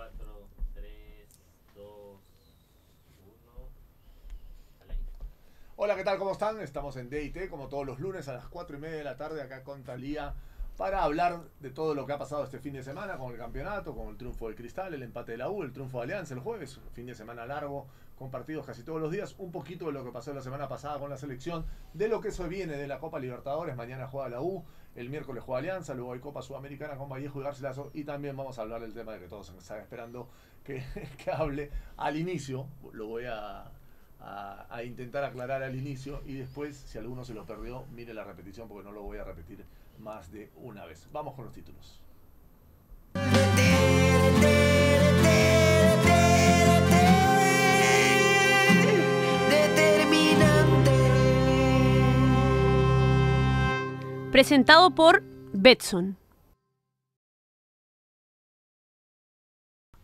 4, 3, 2, 1. Hola, ¿qué tal? ¿Cómo están? Estamos en DIT, como todos los lunes a las 4 y media de la tarde, acá con Talía, para hablar de todo lo que ha pasado este fin de semana con el campeonato, con el triunfo del Cristal, el empate de la U, el triunfo de Alianza el jueves, fin de semana largo, con partidos casi todos los días, un poquito de lo que pasó la semana pasada con la selección, de lo que se viene de la Copa Libertadores, mañana juega la U, el miércoles juega Alianza, luego hay Copa Sudamericana con Vallejo y Garcilaso. Y también vamos a hablar del tema de que todos están esperando que, que hable al inicio. Lo voy a, a, intentar aclarar al inicio. Y después, si alguno se lo perdió, mire la repetición porque no lo voy a repetir más de una vez. Vamos con los títulos. presentado por Betson.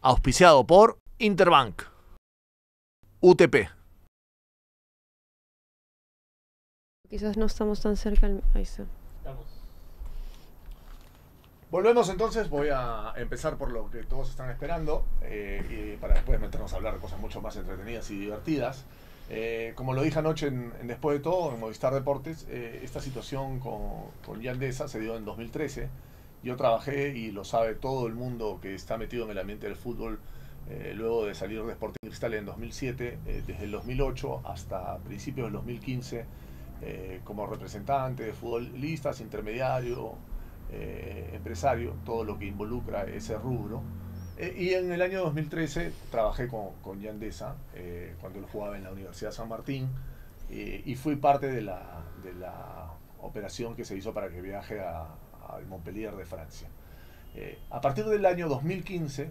Auspiciado por Interbank. UTP. Quizás no estamos tan cerca. Ahí Volvemos entonces, voy a empezar por lo que todos están esperando eh, y para después meternos a hablar de cosas mucho más entretenidas y divertidas. Eh, como lo dije anoche en, Después de Todo, en Movistar Deportes, eh, esta situación con, con se dio en 2013. Yo trabajé, y lo sabe todo el mundo que está metido en el ambiente del fútbol, eh, luego de salir de Sporting Cristal en 2007, desde el 2008 hasta principios del 2015, como representante de futbolistas, intermediario, empresario, todo lo que involucra ese rubro. Eh, y en el año 2013 trabajé con, con Yandesa, eh, cuando él jugaba en la Universidad San Martín, eh, y fui parte de la, de la, operación que se hizo para que viaje a, Montpellier de Francia. a partir del año 2015,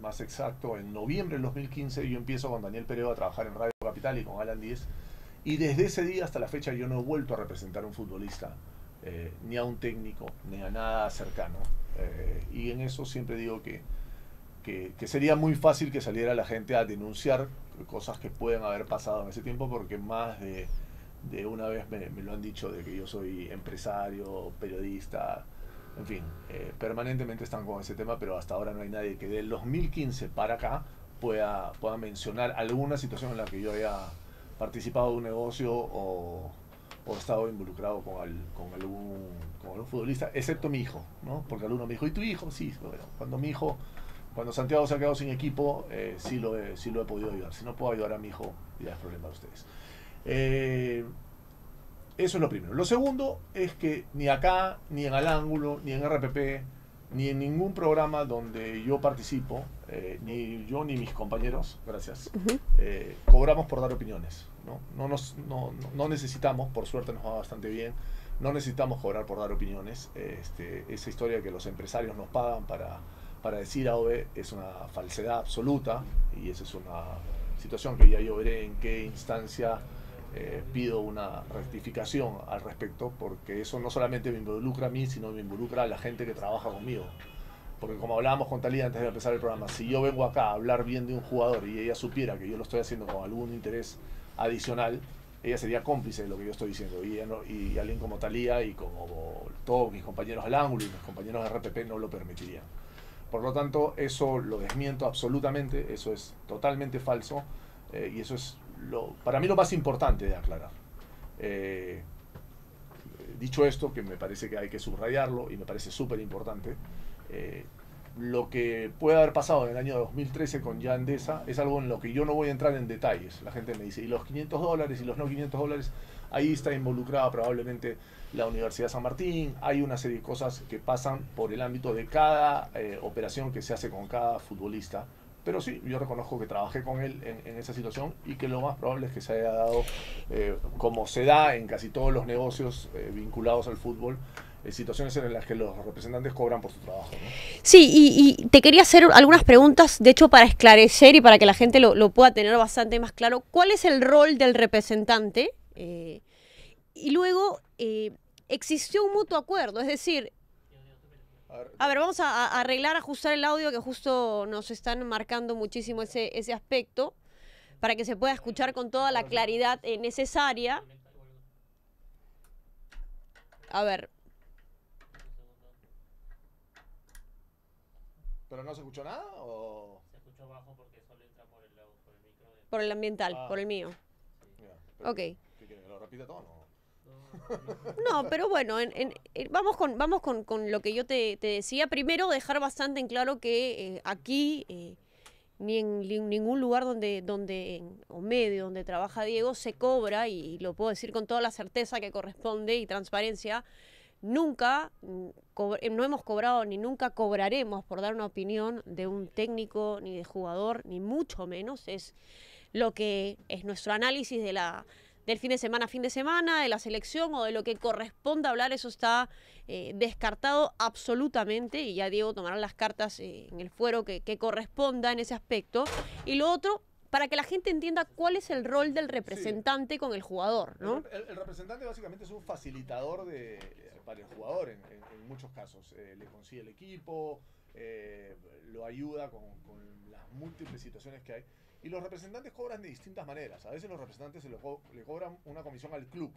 más exacto, en noviembre del 2015, yo empiezo con Daniel Pereo a trabajar en Radio Capital y con Alan Díez, y desde ese día hasta la fecha yo no he vuelto a representar a un futbolista, ni a un técnico, ni a nada cercano. y en eso siempre digo que que, sería muy fácil que saliera la gente a denunciar cosas que pueden haber pasado en ese tiempo, porque más de, una vez me, lo han dicho de que yo soy empresario, periodista, en fin, eh, permanentemente están con ese tema, pero hasta ahora no hay nadie que del 2015 para acá pueda, pueda mencionar alguna situación en la que yo haya participado de un negocio o, estado involucrado con, con, algún, con algún futbolista, excepto mi hijo, ¿no? Porque alguno me dijo, ¿y tu hijo? Sí, bueno, cuando mi hijo cuando Santiago se ha quedado sin equipo, eh, sí, lo he, lo he podido ayudar. Si no puedo ayudar a mi hijo, ya es problema de ustedes. Eh, eso es lo primero. Lo segundo es que ni acá, ni en Al Ángulo, ni en RPP, ni en ningún programa donde yo participo, eh, ni yo ni mis compañeros, gracias, cobramos por dar opiniones. ¿no? No, necesitamos, por suerte nos va bastante bien, no necesitamos cobrar por dar opiniones. Este, esa historia que los empresarios nos pagan para para decir A es una falsedad absoluta y esa es una situación que ya yo veré en qué instancia eh, pido una rectificación al respecto porque eso no solamente me involucra a mí, sino me involucra a la gente que trabaja conmigo. Porque como hablábamos con Talía antes de empezar el programa, si yo vengo acá a hablar bien de un jugador y ella supiera que yo lo estoy haciendo con algún interés adicional, ella sería cómplice de lo que yo estoy diciendo. Y, y alguien como Talía y como todos mis compañeros al ángulo y mis compañeros de RPP no lo permitirían. Por lo tanto, eso lo desmiento absolutamente, eso es totalmente falso eh, y eso es para mí lo más importante de aclarar. Eh, dicho esto, que me parece que hay que subrayarlo y me parece súper importante, eh, lo que puede haber pasado en el año 2013 con Yandesa es algo en lo que yo no voy a entrar en detalles. La gente me dice, y los 500 dólares y los no 500 dólares, ahí está involucrada probablemente la Universidad San Martín, hay una serie de cosas que pasan por el ámbito de cada eh, operación que se hace con cada futbolista. Pero sí, yo reconozco que trabajé con él en, esa situación y que lo más probable es que se haya dado, eh, como se da en casi todos los negocios eh, vinculados al fútbol, situaciones en las que los representantes cobran por su trabajo. Sí, y, te quería hacer algunas preguntas, de hecho, para esclarecer y para que la gente lo, pueda tener bastante más claro. ¿Cuál es el rol del representante? y luego, existió un mutuo acuerdo, es decir, a ver, vamos a, arreglar, ajustar el audio que justo nos están marcando muchísimo ese, ese aspecto para que se pueda escuchar con toda la claridad eh, necesaria. A ver. ¿Pero no se escuchó nada Se escuchó bajo porque solo entra por el, micro. Por el ambiental, ah. por el mío. ok. ¿Qué, lo repite todo o no? No, pero bueno, eh, vamos, con, vamos con, lo que yo te, decía. Primero, dejar bastante en claro que eh, aquí, eh, ni en ningún lugar donde, donde o medio donde trabaja Diego, se cobra, y, y, lo puedo decir con toda la certeza que corresponde y transparencia, nunca mm, no hemos cobrado ni nunca cobraremos por dar una opinión de un técnico, ni de jugador, ni mucho menos. Es lo que es nuestro análisis de la del fin de semana a fin de semana, de la selección o de lo que corresponda hablar, eso está eh, descartado absolutamente y ya Diego tomará las cartas eh, en el fuero que, corresponda en ese aspecto. Y lo otro, para que la gente entienda cuál es el rol del representante con el jugador, ¿no? El, representante básicamente es un facilitador de, para eh, el jugador en, muchos casos. le consigue el equipo, lo ayuda con las múltiples situaciones que hay. Y los representantes cobran de distintas maneras. A veces los representantes le, cobran una comisión al club.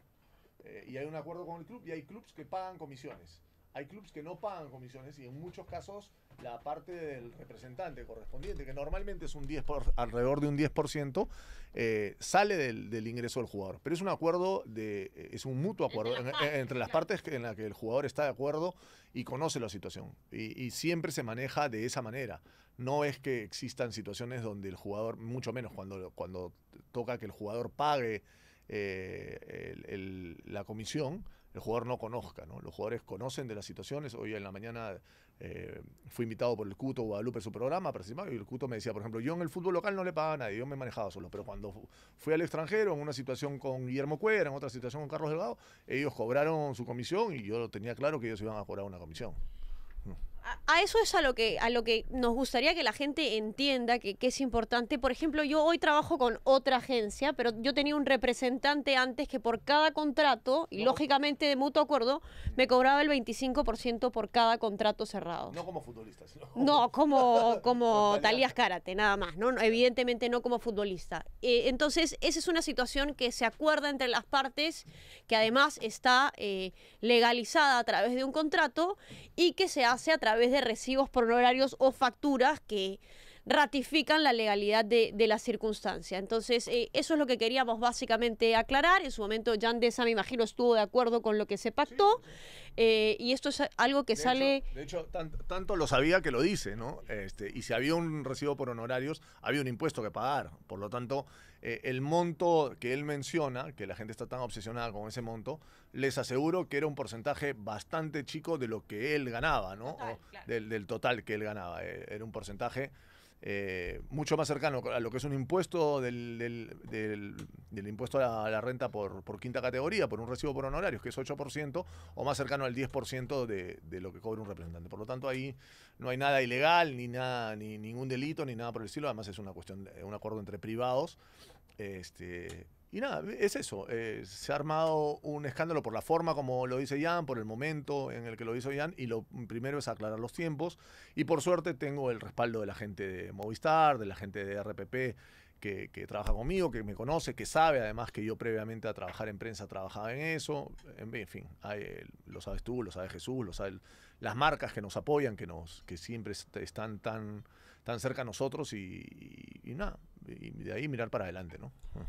Eh, y hay un acuerdo con el club y hay clubs que pagan comisiones. Hay clubs que no pagan comisiones y en muchos casos la parte del representante correspondiente, que normalmente es un 10 por, alrededor de un 10%, eh, sale del, ingreso del jugador. Pero es un acuerdo, de, eh, es un mutuo acuerdo entre las, partes, en las que el jugador está de acuerdo y conoce la situación. y siempre se maneja de esa manera. No es que existan situaciones donde el jugador, mucho menos cuando, cuando toca que el jugador pague eh, la comisión, el jugador no conozca, ¿no? Los jugadores conocen de las situaciones. Hoy en la mañana eh, fui invitado por el Cuto Guadalupe a su programa participar y el Cuto me decía, por ejemplo, yo en el fútbol local no le pagaba a nadie, yo me manejaba solo, pero cuando fui al extranjero, en una situación con Guillermo Cuera, en otra situación con Carlos Delgado, ellos cobraron su comisión y yo tenía claro que ellos iban a cobrar una comisión a eso es a lo que a lo que nos gustaría que la gente entienda que, es importante. Por ejemplo, yo hoy trabajo con otra agencia, pero yo tenía un representante antes que por cada contrato, y lógicamente de mutuo acuerdo, me cobraba el 25% por cada contrato cerrado. No como futbolista, No, como, como Talías Karate, nada más, ¿no? evidentemente no como futbolista. Eh, entonces, esa es una situación que se acuerda entre las partes, que además está eh, legalizada a través de un contrato y que se hace a través de recibos por honorarios o facturas que ratifican la legalidad de, la circunstancia. Entonces, eh, eso es lo que queríamos básicamente aclarar. En su momento, Jan Deza, me imagino, estuvo de acuerdo con lo que se pactó. Eh, y esto es algo que sale... de hecho, tanto lo sabía que lo dice, ¿no? Este, y si había un recibo por honorarios, había un impuesto que pagar. Por lo tanto, eh, el monto que él menciona, que la gente está tan obsesionada con ese monto, les aseguro que era un porcentaje bastante chico de lo que él ganaba, ¿no? del, total que él ganaba. era un porcentaje eh, mucho más cercano a lo que es un impuesto del, del, impuesto a la, renta por, quinta categoría, por un recibo por honorarios, que es 8%, o más cercano al 10% de, de, lo que cobra un representante. Por lo tanto, ahí no hay nada ilegal, ni nada, ni ningún delito, ni nada por el estilo. Además, es una cuestión, eh, un acuerdo entre privados. Este, y nada, es eso. Eh, se ha armado un escándalo por la forma como lo dice Jan, por el momento en el que lo hizo Jan, y lo primero es aclarar los tiempos. Y por suerte tengo el respaldo de la gente de Movistar, de la gente de RPP, que, trabaja conmigo, que me conoce, que sabe además que yo previamente a trabajar en prensa trabajaba en eso. En fin, eh, lo sabes tú, lo sabe Jesús, lo sabe las marcas que nos apoyan, que, nos, que siempre están tan, tan cerca a nosotros y, y nada, y de ahí mirar para adelante, ¿no? Mm.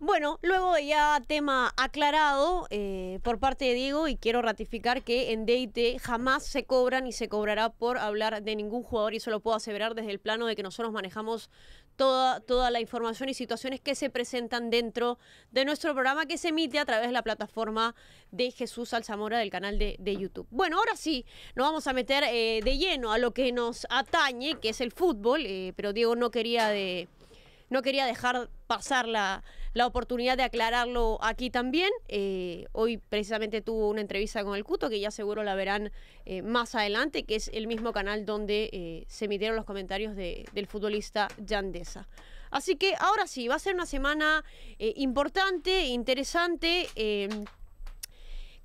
Bueno, luego ya tema aclarado eh, por parte de Diego y quiero ratificar que en Deite jamás se cobra ni se cobrará por hablar de ningún jugador y eso lo puedo aseverar desde el plano de que nosotros manejamos toda, toda la información y situaciones que se presentan dentro de nuestro programa que se emite a través de la plataforma de Jesús Alzamora del canal de, YouTube. Bueno, ahora sí, nos vamos a meter eh, de lleno a lo que nos atañe, que es el fútbol, eh, pero Diego no quería de no quería dejar pasar la, oportunidad de aclararlo aquí también. Eh, hoy precisamente tuvo una entrevista con el Cuto, que ya seguro la verán eh, más adelante, que es el mismo canal donde eh, se emitieron los comentarios del futbolista Yandesa. Así que ahora sí, va a ser una semana importante, e interesante em,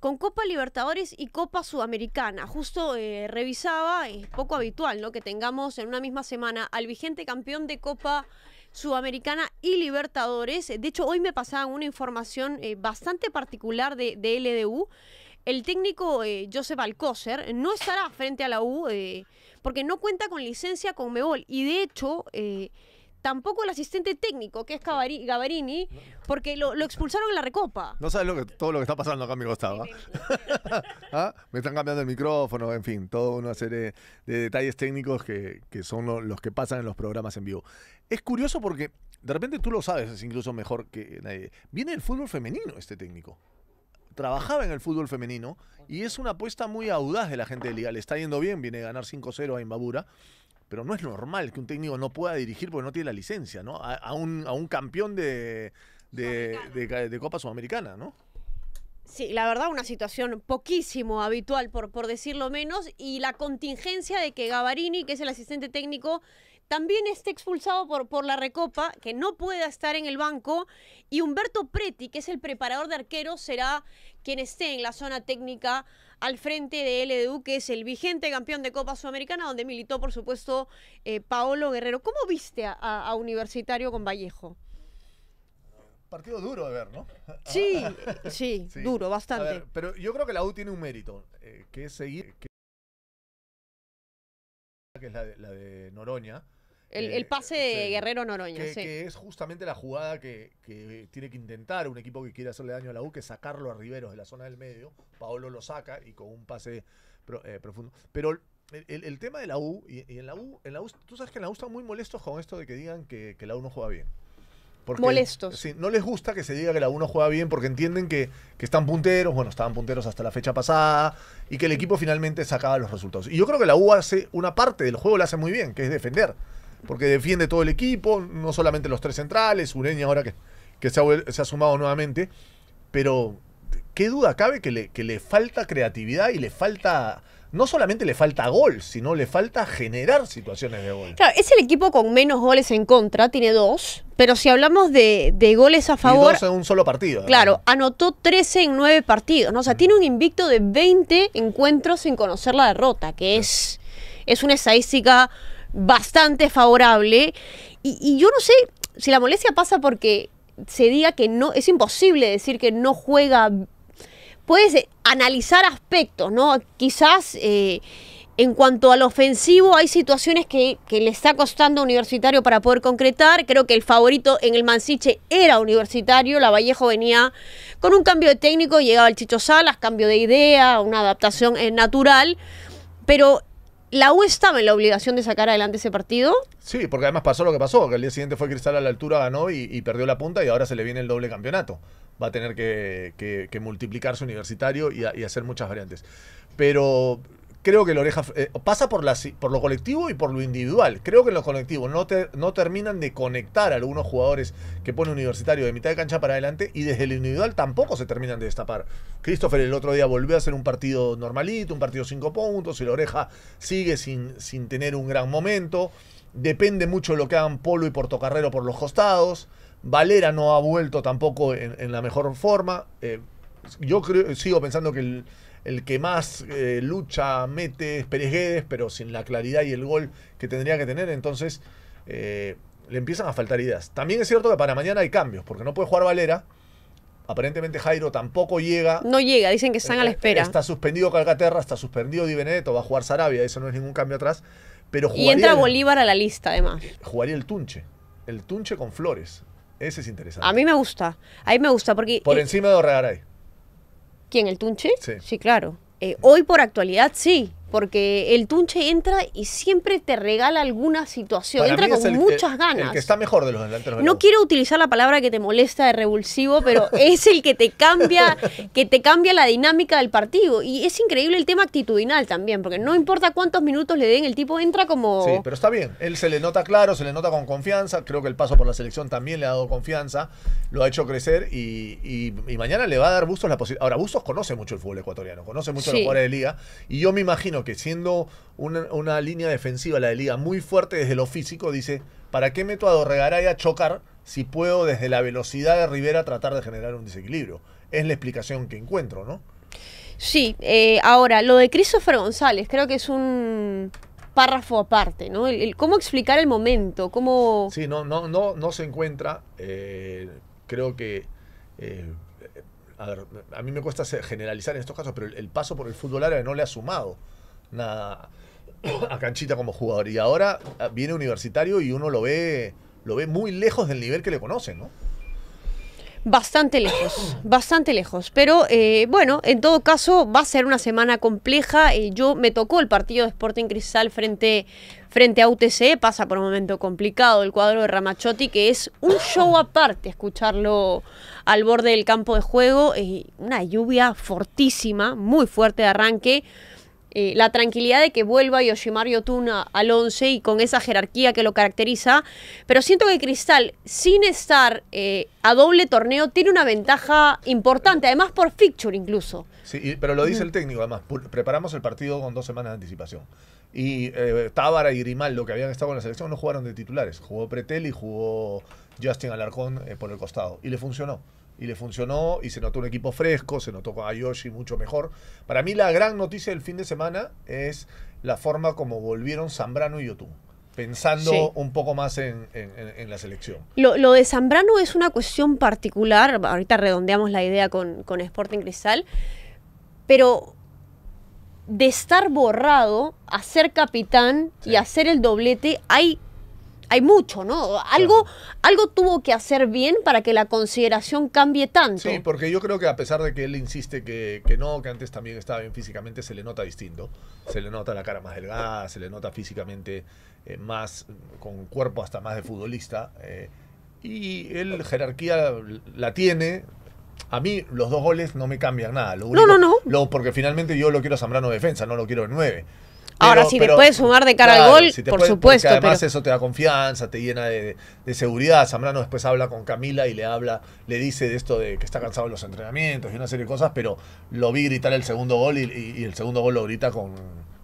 con Copa Libertadores y Copa Sudamericana. Justo revisaba, es poco habitual, ¿no? Que tengamos en una misma semana al vigente campeón de Copa Sudamericana y Libertadores. De hecho, hoy me pasaban una información eh, bastante particular de, LDU. El técnico eh, Joseph no estará frente a la U eh, porque no cuenta con licencia con Mebol. Y de hecho eh, tampoco el asistente técnico, que es Gabarini, Gavarini, porque lo, expulsaron en la recopa. No sabes lo que, todo lo que está pasando acá me mi ¿ah? ¿Ah? Me están cambiando el micrófono, en fin, toda una serie de detalles técnicos que, son los que pasan en los programas en vivo. Es curioso porque de repente tú lo sabes, es incluso mejor que nadie. Viene el fútbol femenino este técnico trabajaba en el fútbol femenino y es una apuesta muy audaz de la gente de Liga. Le está yendo bien, viene a ganar 5-0 a Imbabura pero no es normal que un técnico no pueda dirigir porque no tiene la licencia, ¿no? A, un, a un, campeón de, de, Copa Sudamericana, ¿no? Sí, la verdad, una situación poquísimo habitual, por, por decirlo menos, y la contingencia de que Gavarini, que es el asistente técnico, también está expulsado por, por la recopa, que no pueda estar en el banco, y Humberto Preti, que es el preparador de arqueros, será quien esté en la zona técnica al frente de LDU, que es el vigente campeón de Copa Sudamericana, donde militó, por supuesto, eh, Paolo Guerrero. ¿Cómo viste a, Universitario con Vallejo? partido duro de ver, ¿no? Sí, sí, duro, bastante. pero yo creo que la U tiene un mérito, eh, que es seguir que es la de, la Noroña. El, eh, pase de Guerrero Noroña, que, es justamente la jugada que, tiene que intentar un equipo que quiere hacerle daño a la U, que sacarlo a Riveros de la zona del medio. Paolo lo saca y con un pase eh, profundo. Pero el, tema de la U, y, en la U, en la U, tú sabes que en la U están muy molestos con esto de que digan que la U no juega bien molestos. no les gusta que se diga que la no juega bien porque entienden que, están punteros, bueno, estaban punteros hasta la fecha pasada y que el equipo finalmente sacaba los resultados. Y yo creo que la U hace una parte del juego, la hace muy bien, que es defender. Porque defiende todo el equipo, no solamente los tres centrales, Ureña ahora que, que se, ha, sumado nuevamente. Pero qué duda cabe que le, que le falta creatividad y le falta no solamente le falta gol, sino le falta generar situaciones de gol. Claro, es el equipo con menos goles en contra, tiene dos, pero si hablamos de, goles a favor... Y dos en un solo partido. Claro, anotó 13 en nueve partidos, ¿no? o sea, tiene un invicto de 20 encuentros sin conocer la derrota, que es, es una estadística bastante favorable. Y, y yo no sé si la molestia pasa porque se diga que no, es imposible decir que no juega puedes eh, analizar aspectos, ¿no? Quizás eh, en cuanto al ofensivo hay situaciones que, que, le está costando a Universitario para poder concretar. Creo que el favorito en el Mansiche era Universitario. La Vallejo venía con un cambio de técnico, llegaba el Chicho Salas, cambio de idea, una adaptación eh, natural. Pero ¿La U estaba en la obligación de sacar adelante ese partido? Sí, porque además pasó lo que pasó, que el día siguiente fue Cristal a la altura, ganó y perdió la punta y ahora se le viene el doble campeonato va a tener que, multiplicarse universitario y, hacer muchas variantes. Pero creo que la oreja eh, pasa por, la, por lo colectivo y por lo individual. Creo que en lo colectivo no, te, terminan de conectar a algunos jugadores que pone universitario de mitad de cancha para adelante y desde el individual tampoco se terminan de destapar. Christopher el otro día volvió a hacer un partido normalito, un partido cinco puntos y la oreja sigue sin, sin tener un gran momento. Depende mucho de lo que hagan Polo y Portocarrero por los costados. Valera no ha vuelto tampoco en, la mejor forma. Eh, yo creo, sigo pensando que el, que más eh, lucha mete es Pérez Guedes, pero sin la claridad y el gol que tendría que tener. Entonces eh, le empiezan a faltar ideas. También es cierto que para mañana hay cambios, porque no puede jugar Valera. Aparentemente Jairo tampoco llega. No llega, dicen que están a la espera. Está suspendido Calcaterra, está suspendido Di Benedetto, va a jugar Sarabia, eso no es ningún cambio atrás. Pero y entra Bolívar a la lista, además. Jugaría el Tunche. El Tunche con Flores. Ese es interesante. A mí me gusta. A mí me gusta porque... Por eh, encima de O'Reilly ¿Quién? ¿El Tunchi? Sí. Sí, claro. Eh, hoy por actualidad sí, porque el Tunche entra y siempre te regala alguna situación, entra con muchas ganas. El que está mejor de los delanteros. No quiero utilizar la palabra que te molesta de revulsivo, pero es el que te cambia, que te cambia la dinámica del partido y es increíble el tema actitudinal también, porque no importa cuántos minutos le den, el tipo entra como Sí, pero está bien, él se le nota claro, se le nota con confianza, creo que el paso por la selección también le ha dado confianza, lo ha hecho crecer y, mañana le va a dar Bustos la posibilidad. Ahora Bustos conoce mucho el fútbol ecuatoriano, conoce mucho los jugadores de liga y yo me imagino que siendo una, línea defensiva, la de Liga, muy fuerte desde lo físico, dice, ¿para qué meto a Dorregaray a chocar si puedo desde la velocidad de Rivera tratar de generar un desequilibrio? Es la explicación que encuentro, ¿no? Sí, eh, ahora, lo de Christopher González, creo que es un párrafo aparte, ¿no? El, cómo explicar el momento, cómo... Sí, no, no, no, no se encuentra, eh, creo que... Eh, a a mí me cuesta generalizar en estos casos, pero el, paso por el fútbol árabe no le ha sumado. a canchita como jugador. Y ahora ah, viene universitario y uno lo ve, lo ve muy lejos del nivel que le conoce ¿no? Bastante lejos, bastante lejos. Pero eh, bueno, en todo caso va a ser una semana compleja. Eh, yo me tocó el partido de Sporting Cristal frente, frente a UTC. Pasa por un momento complicado el cuadro de Ramachotti, que es un show aparte escucharlo al borde del campo de juego. Eh, una lluvia fortísima, muy fuerte de arranque. Eh, la tranquilidad de que vuelva Yoshimar Yotun al 11 y con esa jerarquía que lo caracteriza. Pero siento que Cristal, sin estar eh, a doble torneo, tiene una ventaja importante, además por fixture incluso. Sí, pero lo dice el técnico, además. Preparamos el partido con dos semanas de anticipación. Y eh, Tábara y Grimaldo, que habían estado en la selección, no jugaron de titulares. Jugó Pretel y jugó Justin Alarcón por el costado. Y le funcionó y le funcionó y se notó un equipo fresco, se notó con Ayoshi mucho mejor. Para mí la gran noticia del fin de semana es la forma como volvieron Zambrano y Yotun pensando un poco más en, la selección. Lo, de Zambrano es una cuestión particular, ahorita redondeamos la idea con, Sporting Cristal, pero de estar borrado a ser capitán y hacer el doblete, hay hay mucho, ¿no? Algo, algo tuvo que hacer bien para que la consideración cambie tanto. Sí, porque yo creo que a pesar de que él insiste que, que, no, que antes también estaba bien físicamente, se le nota distinto. Se le nota la cara más delgada, se le nota físicamente eh, más, con cuerpo hasta más de futbolista. Eh, y él jerarquía la tiene. A mí los dos goles no me cambian nada. no, no, no. porque finalmente yo lo quiero a Zambrano defensa, no lo quiero en nueve. Ahora, si te puedes sumar de cara al gol, por supuesto. supuesto. Además, eso te da confianza, te llena de, seguridad. Zambrano después habla con Camila y le habla, le dice de esto de que está cansado de los entrenamientos y una serie de cosas, pero lo vi gritar el segundo gol y el segundo gol lo grita con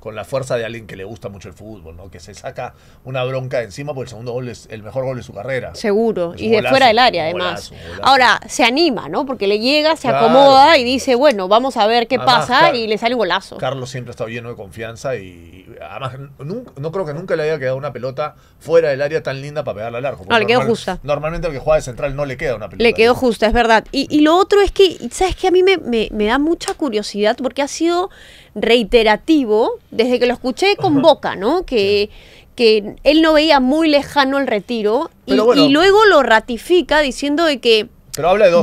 con la fuerza de alguien que le gusta mucho el fútbol, ¿no? Que se saca una bronca encima porque el segundo gol es el mejor gol de su carrera. Seguro, y de fuera del área además. Ahora, se anima, ¿no? Porque le llega, se acomoda y dice, bueno, vamos a ver qué pasa y le sale un golazo. Carlos siempre ha estado lleno de confianza y además no creo que nunca le haya quedado una pelota fuera del área tan linda para pegarla al largo. No, le quedó justa. Normalmente al que juega de central no le queda una pelota. Le quedó justa, es verdad. Y, lo otro es que, ¿sabes qué? A mí me da mucha curiosidad porque ha sido reiterativo, desde que lo escuché con Boca, ¿no? Que, que él no veía muy lejano el retiro y, luego lo ratifica diciendo de que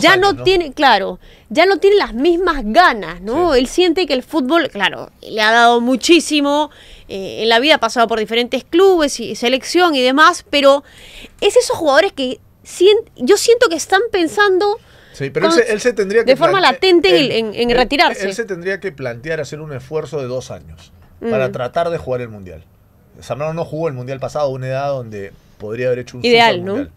ya no, tiene, claro, ya no tiene las mismas ganas, ¿no? Él siente que el fútbol, claro, le ha dado muchísimo, eh, en la vida ha pasado por diferentes clubes y selección y demás, pero es esos jugadores que yo siento que están pensando pero él, se, tendría que... De forma latente en, retirarse. Él se tendría que plantear hacer un esfuerzo de dos años mm. para tratar de jugar el Mundial. Zambrano no jugó el Mundial pasado a una edad donde podría haber hecho un Ideal, ¿no?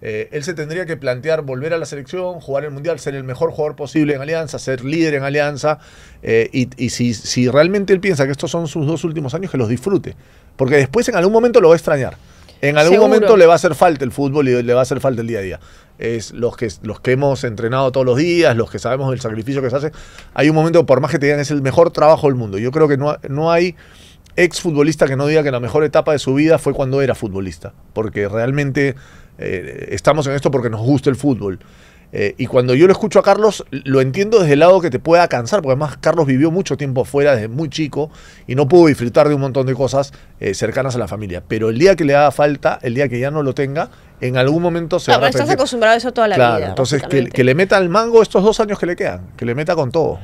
Eh, él se tendría que plantear volver a la selección, jugar el Mundial, ser el mejor jugador posible en Alianza, ser líder en Alianza. Eh, y, si, realmente él piensa que estos son sus dos últimos años, que los disfrute. Porque después en algún momento lo va a extrañar. En algún momento le va a hacer falta el fútbol y le va a hacer falta el día a día es los que, los que hemos entrenado todos los días, los que sabemos el sacrificio que se hace. Hay un momento, por más que te digan, es el mejor trabajo del mundo. Yo creo que no, hay ex futbolista que no diga que la mejor etapa de su vida fue cuando era futbolista, porque realmente eh, estamos en esto porque nos gusta el fútbol. Eh, y cuando yo lo escucho a Carlos, lo entiendo desde el lado que te pueda cansar, porque además Carlos vivió mucho tiempo afuera desde muy chico y no pudo disfrutar de un montón de cosas eh, cercanas a la familia. Pero el día que le haga falta, el día que ya no lo tenga, en algún momento se va a estás acostumbrado a eso toda la claro, vida. Entonces, que, le meta al mango estos dos años que le quedan, que le meta con todo.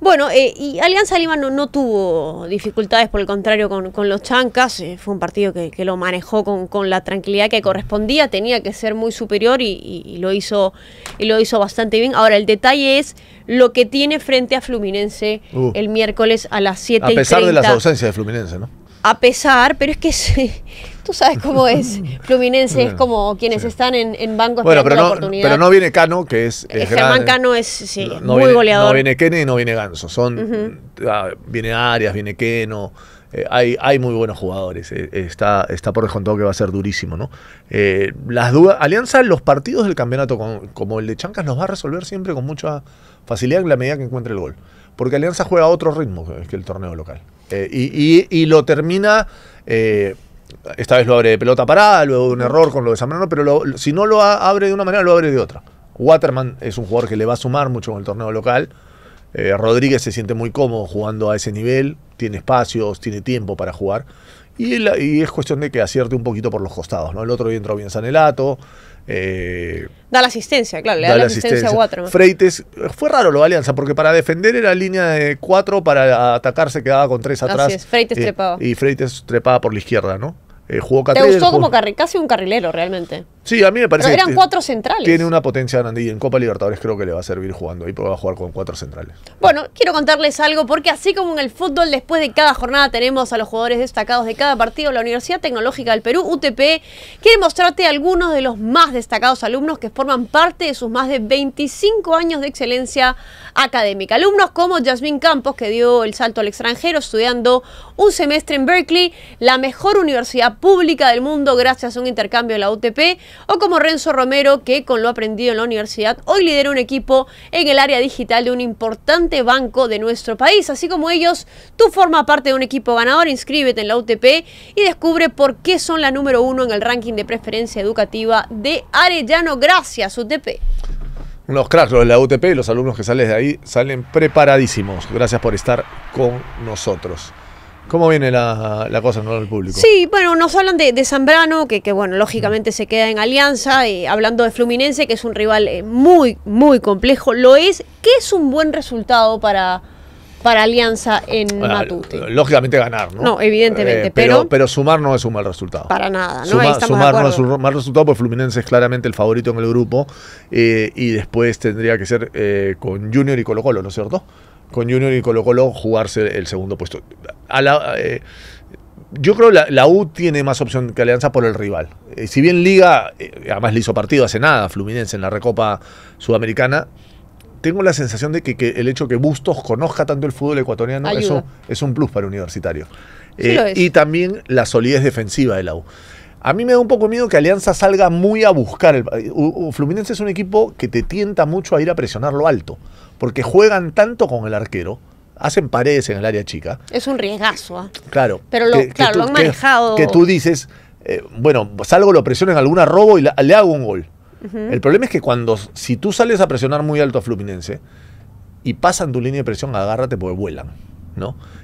Bueno, eh, y Alianza Lima no, tuvo dificultades, por el contrario, con, los Chancas. Eh, fue un partido que, lo manejó con, la tranquilidad que correspondía, tenía que ser muy superior y, lo hizo, y lo hizo bastante bien. Ahora, el detalle es lo que tiene frente a Fluminense uh. el miércoles a las 7 y A pesar de las ausencias de Fluminense, ¿no? A pesar, pero es que... Se, Tú sabes cómo es. Fluminense es como quienes están en, en banco bueno, pero no, Pero no viene Cano, que es. Eh, es Germán Cano es muy goleador. No viene Kene y no viene Ganso. Son, ah, viene Arias, viene Keno. Eh, hay, hay muy buenos jugadores. Eh, está, está por descontado que va a ser durísimo, ¿no? las dudas. Alianza, los partidos del campeonato, como el de Chancas, los va a resolver siempre con mucha facilidad en la medida que encuentre el gol. Porque Alianza juega a otro ritmo que el torneo local. Y, lo termina eh, esta vez lo abre de pelota parada, luego de un error con lo de Zambrano, pero si no lo abre de una manera, lo abre de otra. Waterman es un jugador que le va a sumar mucho con el torneo local. Eh, Rodríguez se siente muy cómodo jugando a ese nivel, tiene espacios, tiene tiempo para jugar. Y, es cuestión de que acierte un poquito por los costados, ¿no? El otro día entró bien Sanelato. Eh, da la asistencia, claro, le da, la asistencia, a Waterman. Freites, eh, fue raro lo de Alianza, porque para defender era línea de cuatro, para atacar se quedaba con tres atrás. Freites trepaba. Y Freites trepaba por la izquierda, ¿no? Eh, Te gustó como casi un carrilero realmente. Sí, a mí me parece. Pero eran cuatro centrales. Tiene una potencia grande y en Copa Libertadores creo que le va a servir jugando ahí, porque va a jugar con cuatro centrales. Bueno, quiero contarles algo, porque así como en el fútbol, después de cada jornada tenemos a los jugadores destacados de cada partido, la Universidad Tecnológica del Perú, UTP, quiere mostrarte algunos de los más destacados alumnos que forman parte de sus más de 25 años de excelencia académica. Alumnos como Jasmine Campos, que dio el salto al extranjero estudiando un semestre en Berkeley, la mejor universidad pública del mundo gracias a un intercambio de la UTP o como Renzo Romero, que con lo aprendido en la universidad, hoy lidera un equipo en el área digital de un importante banco de nuestro país. Así como ellos, tú formas parte de un equipo ganador, inscríbete en la UTP y descubre por qué son la número uno en el ranking de preferencia educativa de Arellano. Gracias, UTP. Unos cracks los de la UTP y los alumnos que salen de ahí salen preparadísimos. Gracias por estar con nosotros. ¿Cómo viene la, cosa en el público? Sí, bueno, nos hablan de, Zambrano, que, que, bueno, lógicamente se queda en alianza, y hablando de Fluminense, que es un rival eh, muy, muy complejo, lo es, que es un buen resultado para, para Alianza en Matute. Lógicamente ganar, ¿no? No, evidentemente, eh, pero, pero, sumar no es un mal resultado. Para nada, ¿no? sumar no es un mal resultado porque Fluminense es claramente el favorito en el grupo eh, y después tendría que ser con Junior y Colo Colo, ¿no es cierto? con Junior y Colo Colo jugarse el segundo puesto. Eh, yo creo que la, U tiene más opción que Alianza por el rival. Eh, si bien Liga, eh, además le hizo partido hace nada, Fluminense en la Recopa Sudamericana, tengo la sensación de que, el hecho que Bustos conozca tanto el fútbol ecuatoriano, eso es un plus para el Universitario. y también la solidez defensiva de la U. A mí me da un poco miedo que Alianza salga muy a buscar. El, Fluminense es un equipo que te tienta mucho a ir a presionar lo alto porque juegan tanto con el arquero, hacen paredes en el área chica. Es un riesgazo. ¿ah? Claro. Pero lo, han manejado. Que, tú dices, eh, bueno, salgo, lo presiono en algún robo y le hago un gol. El problema es que cuando, si tú sales a presionar muy alto a Fluminense y pasan tu línea de presión, agárrate porque vuelan.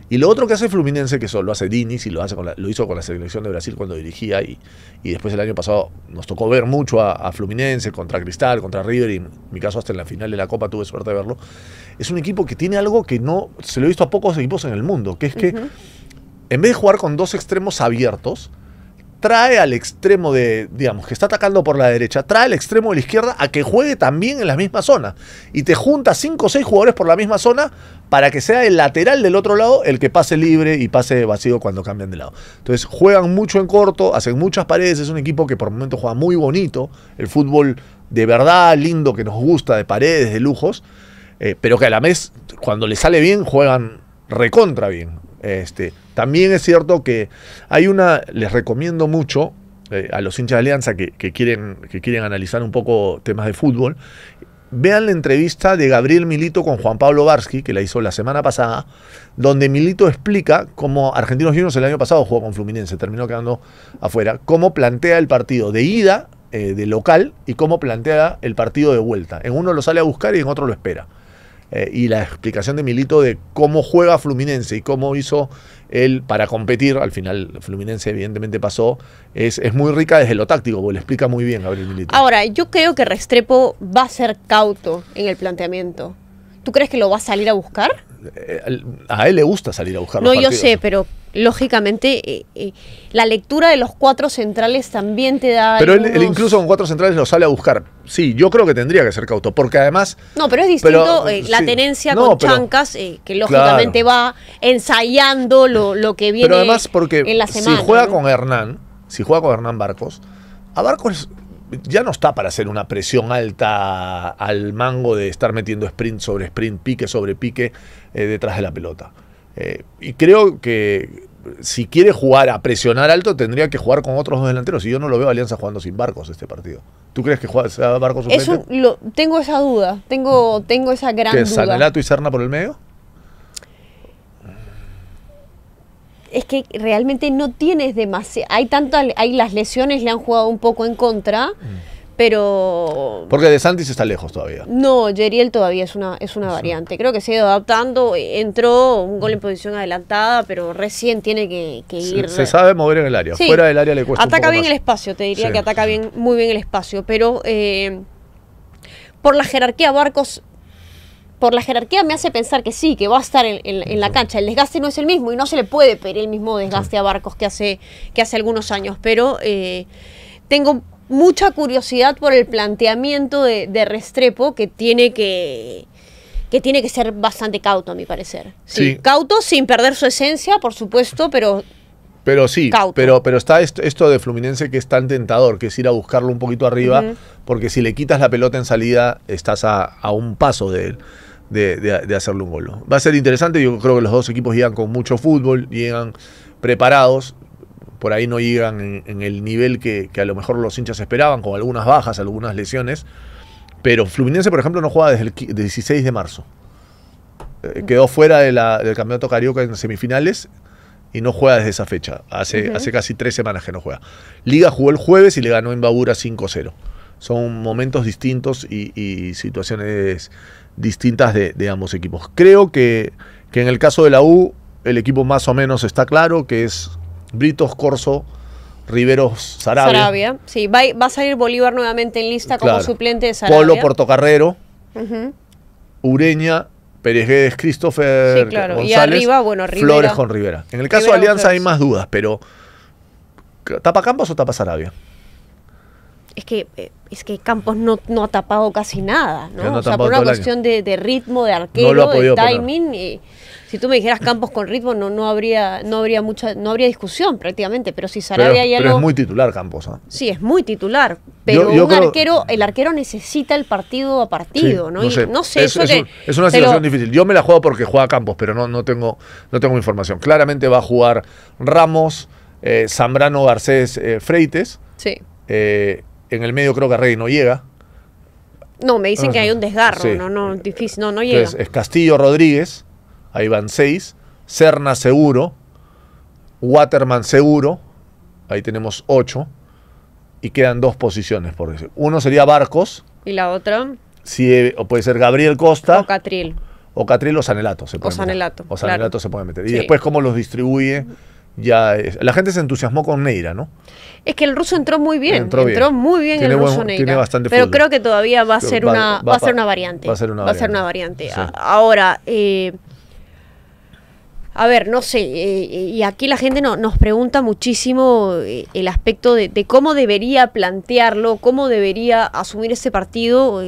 Y lo otro que hace Fluminense, que eso lo hace Diniz y lo, hace lo hizo con la selección de Brasil cuando dirigía y, y después el año pasado nos tocó ver mucho a, Fluminense contra Cristal, contra River y en mi caso hasta en la final de la Copa tuve suerte de verlo. Es un equipo que tiene algo que no se lo he visto a pocos equipos en el mundo, que es que en vez de jugar con dos extremos abiertos, trae al extremo de, digamos, que está atacando por la derecha, trae al extremo de la izquierda a que juegue también en la misma zona. Y te junta 5 o 6 jugadores por la misma zona para que sea el lateral del otro lado el que pase libre y pase vacío cuando cambian de lado. Entonces juegan mucho en corto, hacen muchas paredes, es un equipo que por momento juega muy bonito, el fútbol de verdad lindo que nos gusta, de paredes, de lujos, eh, pero que a la vez, cuando le sale bien, juegan recontra bien. Este, también es cierto que hay una, les recomiendo mucho eh, a los hinchas de Alianza que, quieren, que quieren analizar un poco temas de fútbol, vean la entrevista de Gabriel Milito con Juan Pablo Varsky, que la hizo la semana pasada, donde Milito explica cómo Argentinos Juniors el año pasado jugó con Fluminense, terminó quedando afuera, cómo plantea el partido de ida, eh, de local, y cómo plantea el partido de vuelta. En uno lo sale a buscar y en otro lo espera. Eh, y la explicación de Milito de cómo juega Fluminense y cómo hizo él para competir, al final Fluminense evidentemente pasó, es, muy rica desde lo táctico, porque le explica muy bien Gabriel Milito. Ahora, yo creo que Restrepo va a ser cauto en el planteamiento. ¿Tú crees que lo va a salir a buscar? Eh, a él le gusta salir a buscar. No, yo sé, pero lógicamente eh, eh, la lectura de los cuatro centrales también te da. Pero él, incluso con cuatro centrales lo sale a buscar. Sí, yo creo que tendría que ser cauto, porque además. No, pero es distinto mm, eh, la tenencia con Chancas, que lógicamente va ensayando lo, que viene. Pero además, porque en la semana, si juega con Hernán, si juega con Hernán Barcos, a Barcos ya no está para hacer una presión alta al mango de estar metiendo sprint sobre sprint, pique sobre pique detrás de la pelota. Eh, y creo que si quiere jugar a presionar alto, tendría que jugar con otros dos delanteros. Y yo no lo veo a Alianza jugando sin barcos este partido. ¿Tú crees que juega sea barcos Eso lo, Tengo esa duda, tengo, tengo esa gran ¿Que y Serna por el medio? Es que realmente no tienes demasiado. Hay tantas. Hay las lesiones le han jugado un poco en contra. Mm. Pero. Porque De Santis está lejos todavía. No, Yeriel todavía es una, es una variante. Creo que se ha ido adaptando. Entró un gol en posición adelantada, pero recién tiene que, ir. Se, sabe mover en el área. Fuera del área le cuesta. Ataca bien el espacio, te diría que ataca bien, muy bien el espacio. Pero eh, por la jerarquía, Barcos por la jerarquía me hace pensar que sí, que va a estar en, la cancha. El desgaste no es el mismo y no se le puede pedir el mismo desgaste a Barcos que hace, que hace algunos años, pero eh, tengo mucha curiosidad por el planteamiento de, Restrepo que tiene que, que tiene que ser bastante cauto, a mi parecer. Sí, Cauto sin perder su esencia, por supuesto, pero... Pero sí, pero pero está esto, de Fluminense que es tan tentador, que es ir a buscarlo un poquito arriba, porque si le quitas la pelota en salida, estás a, un paso de De, de, hacerle un gol. Va a ser interesante, yo creo que los dos equipos llegan con mucho fútbol, llegan preparados por ahí no llegan en, el nivel que, a lo mejor los hinchas esperaban, con algunas bajas, algunas lesiones. Pero Fluminense, por ejemplo, no juega desde el 16 de marzo. Eh, mm. quedó fuera del campeonato carioca en semifinales y no juega desde esa fecha. Hace, hace casi tres semanas que no juega. Liga jugó el jueves y le ganó en Babura 5-0. Son momentos distintos y, situaciones distintas de, ambos equipos. Creo que, que en el caso de la U, el equipo más o menos está claro, que es Britos, Corso, Riveros, Sarabia. Sarabia, sí. Va, a salir Bolívar nuevamente en lista como suplente de Sarabia. Polo, Portocarrero, Ureña, Pérez Guedes, Christopher sí, claro. González, y arriba, bueno, Rivera. Flores con Rivera. En el caso de Alianza hay más dudas, pero ¿tapa Campos o tapa Sarabia? Es que, eh, es que Campos no, no ha tapado casi nada, ¿no? o sea, por una cuestión de, ritmo, de arquero, de timing. Y, si tú me dijeras campos con ritmo, no, no habría, no habría mucha, no habría discusión prácticamente, pero si Sarabia ya pero es muy titular Campos, ¿ah? Sí, es muy titular. Pero arquero, el arquero necesita el partido a partido, ¿no? es, una situación difícil. Yo me la juego porque juega Campos, pero no, no tengo, no tengo información. Claramente va a jugar Ramos, eh, Zambrano Garcés eh, Freites. Sí. Eh, en el medio creo que Rey no llega. No, me dicen ah, que hay un desgarro, no, no, difícil, no, no llega. es Castillo Rodríguez ahí van seis. Cerna seguro, Waterman seguro, ahí tenemos ocho. Y quedan dos posiciones, Uno sería Barcos. ¿Y la otra? Eh, o puede ser Gabriel Costa. O Catril. O Catril o Sanelato se O Sanelato. O Sanelato se puede meter. Y después cómo los distribuye. Ya La gente se entusiasmó con Neira, ¿no? Es que el ruso entró muy bien. Entró, muy bien el ruso Neira. pero creo que todavía va a ser, una, va, a ser una variante. Va a ser una variante. Va a ser una variante. Ahora, eh, a ver, no sé, eh, eh, y aquí la gente no, nos pregunta muchísimo eh, el aspecto de, cómo debería plantearlo, cómo debería asumir este partido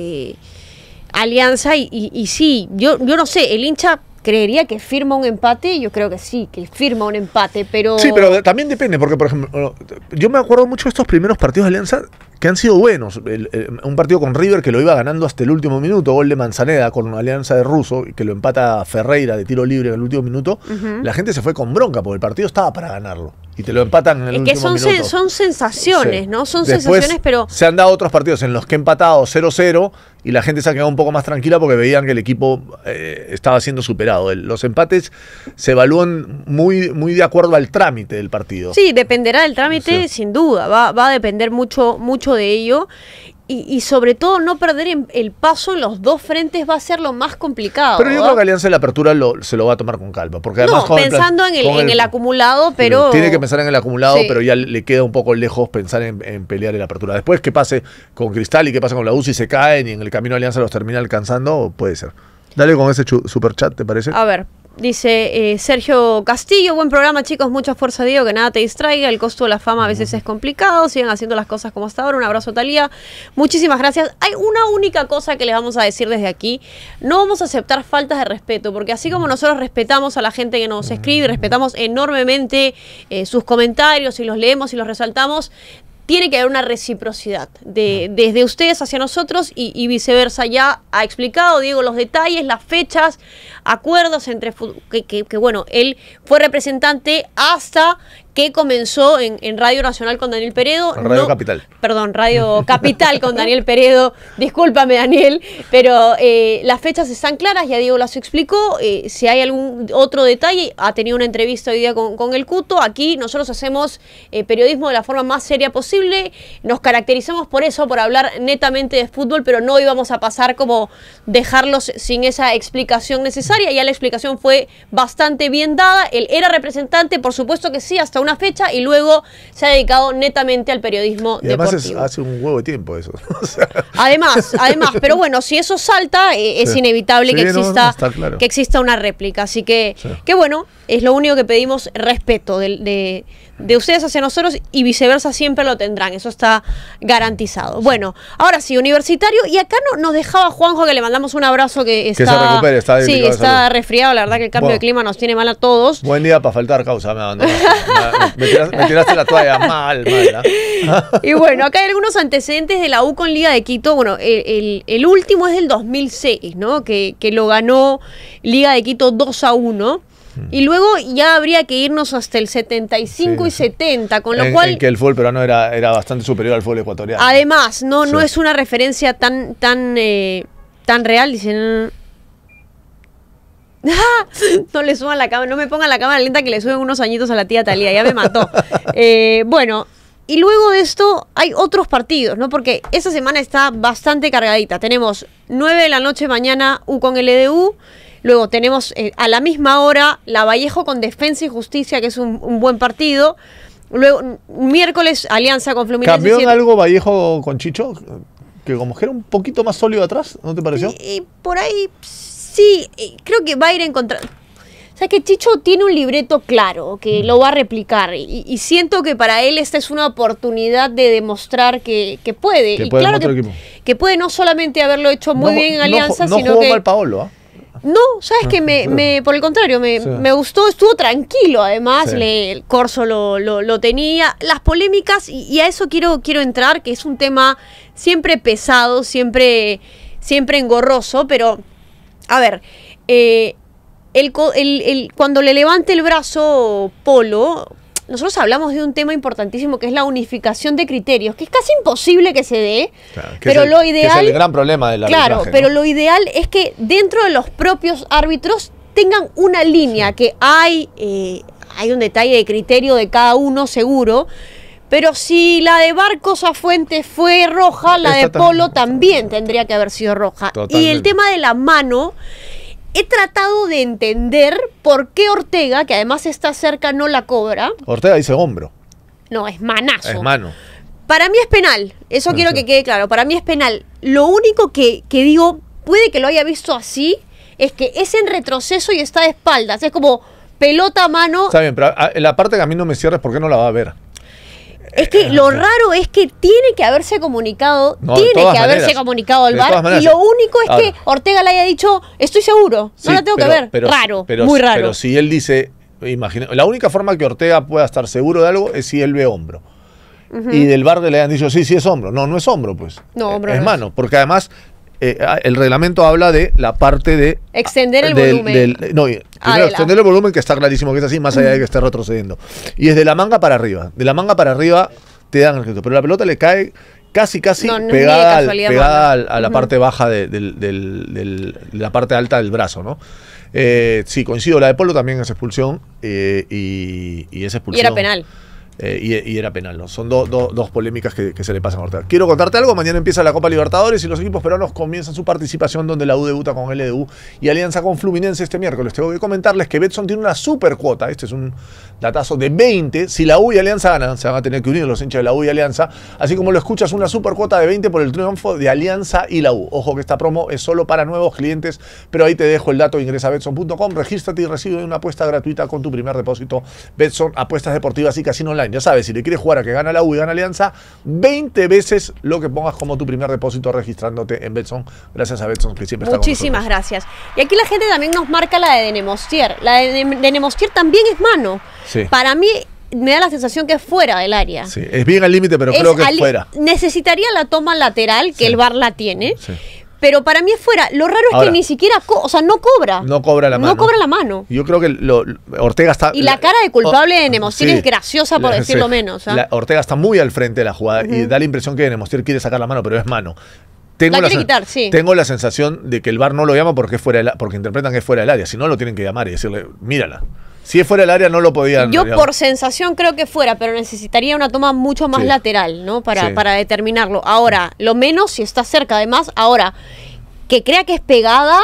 Alianza, y, sí, yo, yo no sé, el hincha creería que firma un empate, yo creo que sí, que firma un empate, pero... Sí, pero también depende, porque por ejemplo, eh, yo me acuerdo mucho de estos primeros partidos de Alianza que han sido buenos. Eh, un partido con River que lo iba ganando hasta el último minuto, gol de Manzaneda con una Alianza de Russo, que lo empata Ferreira de tiro libre en el último minuto, la gente se fue con bronca, porque el partido estaba para ganarlo y te lo empatan en el es último son, son sensaciones, ¿no? Son sensaciones, pero. Se han dado otros partidos en los que he empatado 0-0 y la gente se ha quedado un poco más tranquila porque veían que el equipo eh, estaba siendo superado. los empates se evalúan muy, muy de acuerdo al trámite del partido. Sí, dependerá del trámite, sin duda. Va, va a depender mucho, mucho de ello y, sobre todo no perder el paso en los dos frentes va a ser lo más complicado. Pero yo creo que Alianza la Apertura se lo va a tomar con calma. Porque además no, pensando en, el, en el, acumulado, pero... Tiene que pensar en el acumulado, pero ya le queda un poco lejos pensar en, pelear en la Apertura. Después que pase con Cristal y que pasa con la UCI, se caen y en el camino Alianza los termina alcanzando, puede ser. Dale con ese super chat, ¿te parece? A ver, Dice eh, Sergio Castillo, buen programa chicos, mucha fuerza Diego, que nada te distraiga, el costo de la fama a veces es complicado, sigan haciendo las cosas como hasta ahora, un abrazo Talía, muchísimas gracias. Hay una única cosa que les vamos a decir desde aquí, no vamos a aceptar faltas de respeto, porque así como nosotros respetamos a la gente que nos escribe, respetamos enormemente eh, sus comentarios y los leemos y los resaltamos, tiene que haber una reciprocidad de, desde ustedes hacia nosotros y, viceversa. Ya ha explicado Diego los detalles, las fechas acuerdos entre que, que, bueno, él fue representante hasta que comenzó en, Radio Nacional con Daniel Peredo. Radio Capital. Perdón, Radio Capital con Daniel Peredo. Discúlpame, Daniel, pero eh, las fechas están claras, ya Diego las explicó. Eh, si hay algún otro detalle, ha tenido una entrevista hoy día con, el Cuto. Aquí nosotros hacemos eh, periodismo de la forma más seria posible. Nos caracterizamos por eso, por hablar netamente de fútbol, pero no íbamos a pasar como dejarlos sin esa explicación necesaria ya la explicación fue bastante bien dada, él era representante, por supuesto que sí, hasta una fecha, y luego se ha dedicado netamente al periodismo y además hace un huevo de tiempo eso. además, además, pero bueno, si eso salta, eh, es inevitable que, exista, que exista una réplica, así que, bueno, es lo único que pedimos, respeto de de ustedes hacia nosotros y viceversa siempre lo tendrán, eso está garantizado. Bueno, ahora sí, universitario, y acá no, nos dejaba Juanjo que le mandamos un abrazo que está... Que se recupere, está Sí, está resfriado, la verdad que el cambio de clima nos tiene mal a todos. Buen día para faltar causa, me me, tiraste, la toalla mal, mala. y bueno, acá hay algunos antecedentes de la U con Liga de Quito, bueno, el, último es del 2006, ¿no? Que, que lo ganó Liga de Quito 2 a 1. Y luego ya habría que irnos hasta el 75 y 70, con lo cual... En que el fútbol no era, era bastante superior al fútbol ecuatoriano. Además, no, no es una referencia tan, tan, eh, tan real, dicen... no le suban la cámara, no me pongan la cámara lenta que le suben unos añitos a la tía Talía, ya me mató. Eh, bueno, y luego de esto hay otros partidos, ¿no? Porque esa semana está bastante cargadita. Tenemos 9 de la noche mañana U con LDU. Luego tenemos eh, a la misma hora La Vallejo con Defensa y Justicia, que es un, buen partido. Luego, miércoles, Alianza con Fluminense. ¿Cambió en algo Vallejo con Chicho? Que como que era un poquito más sólido atrás, ¿no te pareció? por ahí sí, creo que va a ir en contra que Chicho tiene un libreto claro, que mm. lo va a replicar. Y, siento que para él esta es una oportunidad de demostrar que, puede. Que puede claro que, puede no solamente haberlo hecho muy bien en Alianza, no, sino que. Mal Paolo, ¿ah? No, sabes ah, que me, por el contrario, me, gustó, estuvo tranquilo además, el Corso lo, tenía, las polémicas, y, a eso quiero, quiero entrar, que es un tema siempre pesado, siempre, siempre engorroso, pero a ver, eh, el, cuando le levante el brazo Polo, nosotros hablamos de un tema importantísimo que es la unificación de criterios, que es casi imposible que se dé, pero lo ideal... es el gran problema Claro, pero lo ideal es que dentro de los propios árbitros tengan una línea, que hay, eh, hay un detalle de criterio de cada uno seguro, pero si la de Barcos a Fuentes fue roja, la de Polo también tendría que haber sido roja. Y el tema de la mano he tratado de entender por qué Ortega, que además está cerca, no la cobra. Ortega dice hombro. No, es manazo. Es mano. Para mí es penal, eso quiero que quede claro, para mí es penal. Lo único que, que digo, puede que lo haya visto así, es que es en retroceso y está de espaldas. Es como pelota a mano. Está bien, pero ah, la parte que a mí no me cierra es por qué no la va a ver. Es que eh, lo eh, raro es que tiene que haberse comunicado, tiene que haberse comunicado al bar. Y lo único es que Ortega le haya dicho, estoy seguro, no la tengo que ver. Pero, raro, pero, muy raro. Pero si él dice, imagina, la única forma que Ortega pueda estar seguro de algo es si él ve hombro. Y del bar le han dicho, sí, sí es hombro. No, no es hombro, pues. No, eh, hombro. Es, es mano, porque además eh, ah, el reglamento habla de la parte de... Extender el volumen. extender el volumen que está clarísimo que es así, más allá de que esté retrocediendo. Y es de la manga para arriba. De la manga para arriba te dan el crédito, pero la pelota le cae casi, casi pegada, a la parte baja de, la parte alta del brazo, ¿no? Eh, sí, coincido, la de Polo también es expulsión eh, y, y es expulsión. Y era penal. Eh, y, era penal, Son dos polémicas que, se le pasan a Ortega. Quiero contarte algo, mañana empieza la Copa Libertadores y los equipos peruanos comienzan su participación donde la U debuta con LDU y Alianza con Fluminense este miércoles. Tengo que comentarles que Betson tiene una super cuota, este es un datazo de 20, si la U y Alianza ganan, se van a tener que unir los hinchas de la U y Alianza, así como lo escuchas, una super cuota de 20 por el triunfo de Alianza y la U. Ojo que esta promo es solo para nuevos clientes, pero ahí te dejo el dato, ingresa a betson.com, regístrate y recibe una apuesta gratuita con tu primer depósito Betson Apuestas Deportivas y Casino Online. Ya sabes, si le quieres jugar a que gana la U y gana Alianza, 20 veces lo que pongas como tu primer depósito registrándote en Betson. Gracias a Betson que siempre Muchísimas está Muchísimas gracias. Y aquí la gente también nos marca la de Denemostier. La de Nemostier también es mano. Para mí me da la sensación que es fuera del área. Sí, es bien al límite, pero creo que es fuera. Necesitaría la toma lateral que el VAR la tiene. Sí pero para mí es fuera. Lo raro es que ni siquiera, o sea, no cobra. No cobra la mano. No cobra la mano. Yo creo que lo, Ortega está... Y la cara de culpable de Nemostir es graciosa, por decirlo menos. ¿ah? Ortega está muy al frente de la jugada y da la impresión que Nemostir quiere sacar la mano, pero es mano. Tengo la, quitar, tengo la sensación de que el bar no lo llama porque, fuera porque interpretan que es fuera del área. Si no, lo tienen que llamar y decirle, mírala. Si es fuera el área no lo podían. Yo por sensación creo que fuera, pero necesitaría una toma mucho más lateral, ¿no? Para, determinarlo. Ahora, lo menos si está cerca. Además, ahora, que crea que es pegada,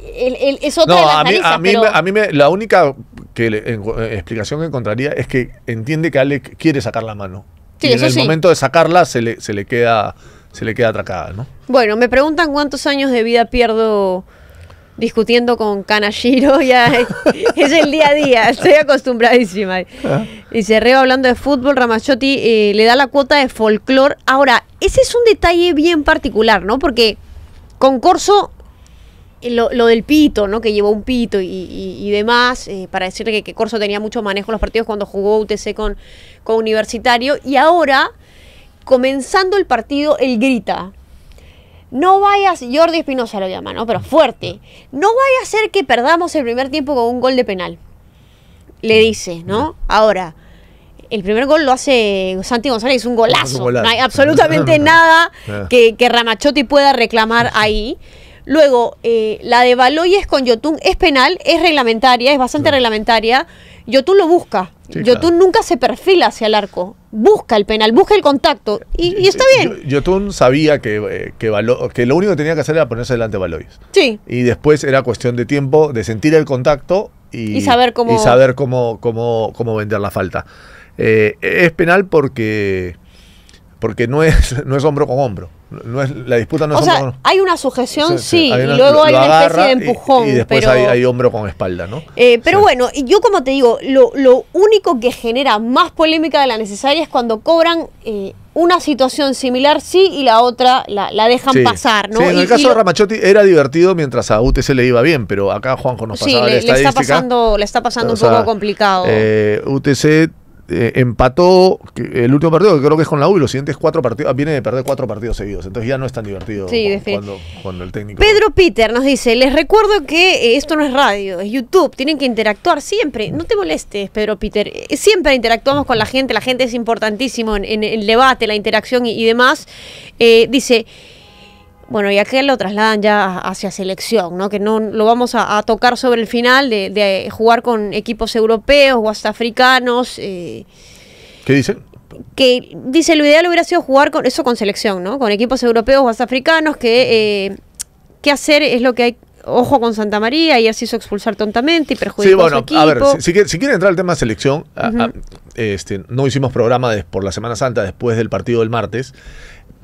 eso es otra de las a mí, a, mí, me, la única eh, explicación que encontraría es que entiende que Alec quiere sacar la mano. y en el momento de sacarla se le, se le queda se le queda atracada, ¿no? Bueno, me preguntan cuántos años de vida pierdo discutiendo con Kanashiro, ya es el día a día, estoy acostumbradísima. Y ah. Cerreo hablando de fútbol, Ramachotti eh, le da la cuota de folclore. Ahora, ese es un detalle bien particular, ¿no? Porque con Corso, eh, lo, del pito, ¿no? Que llevó un pito y, demás, eh, para decirle que, Corso tenía mucho manejo en los partidos cuando jugó UTC con, con Universitario. Y ahora, comenzando el partido, él grita. No vayas, Jordi Espinosa lo llama, ¿no? Pero fuerte. No vaya a ser que perdamos el primer tiempo con un gol de penal. Le dice, ¿no? Ahora, el primer gol lo hace Santi González, es Un golazo. No hay absolutamente nada eh. que, Ramachotti pueda reclamar ahí. Luego, eh, la de es con Yotun es penal, es reglamentaria, es bastante reglamentaria. Yotun lo busca, Yotun nunca se perfila hacia el arco, busca el penal, busca el contacto y, está bien. Yotun sabía eh, que, lo único que tenía que hacer era ponerse delante de Valois. Sí. Y después era cuestión de tiempo, de sentir el contacto y, saber, cómo... saber cómo, cómo, cómo vender la falta. Eh, es penal porque porque no es, no es hombro con hombro. No es, la disputa no es hombro Hay una sujeción, sí, y luego hay una especie de empujón. Y, después hay, hombro con espalda, ¿no? Eh, pero bueno, yo como te digo, lo, único que genera más polémica de la necesaria es cuando cobran. Eh, una situación similar sí y la otra la, dejan pasar, ¿no? Sí, en el caso de Ramachotti era divertido mientras a UTC le iba bien, pero acá Juanjo nos pasaba la está pasando, le está pasando un poco complicado. Eh, UTC eh, empató el último partido, que creo que es con la U, y los siguientes cuatro partidos, ah, viene de perder cuatro partidos seguidos, entonces ya no es tan divertido cuando, el técnico... Pedro Peter nos dice, les recuerdo que eh, esto no es radio, es YouTube, tienen que interactuar siempre, no te molestes, Pedro Peter, eh, siempre interactuamos con la gente, la gente es importantísimo en, el debate, la interacción y, demás. dice bueno, ya que lo trasladan ya hacia selección, ¿no? Que no lo vamos a, tocar sobre el final de, jugar con equipos europeos o hasta africanos. Eh, ¿Qué dicen? Que dice, lo ideal hubiera sido jugar con eso con selección, ¿no? Con equipos europeos o hasta africanos, que eh, qué hacer es lo que hay ojo con Santa María, ayer se hizo expulsar tontamente y perjudicó a su equipo. ver, si, quiere quieren entrar al tema de selección, este, no hicimos programa por la Semana Santa después del partido del martes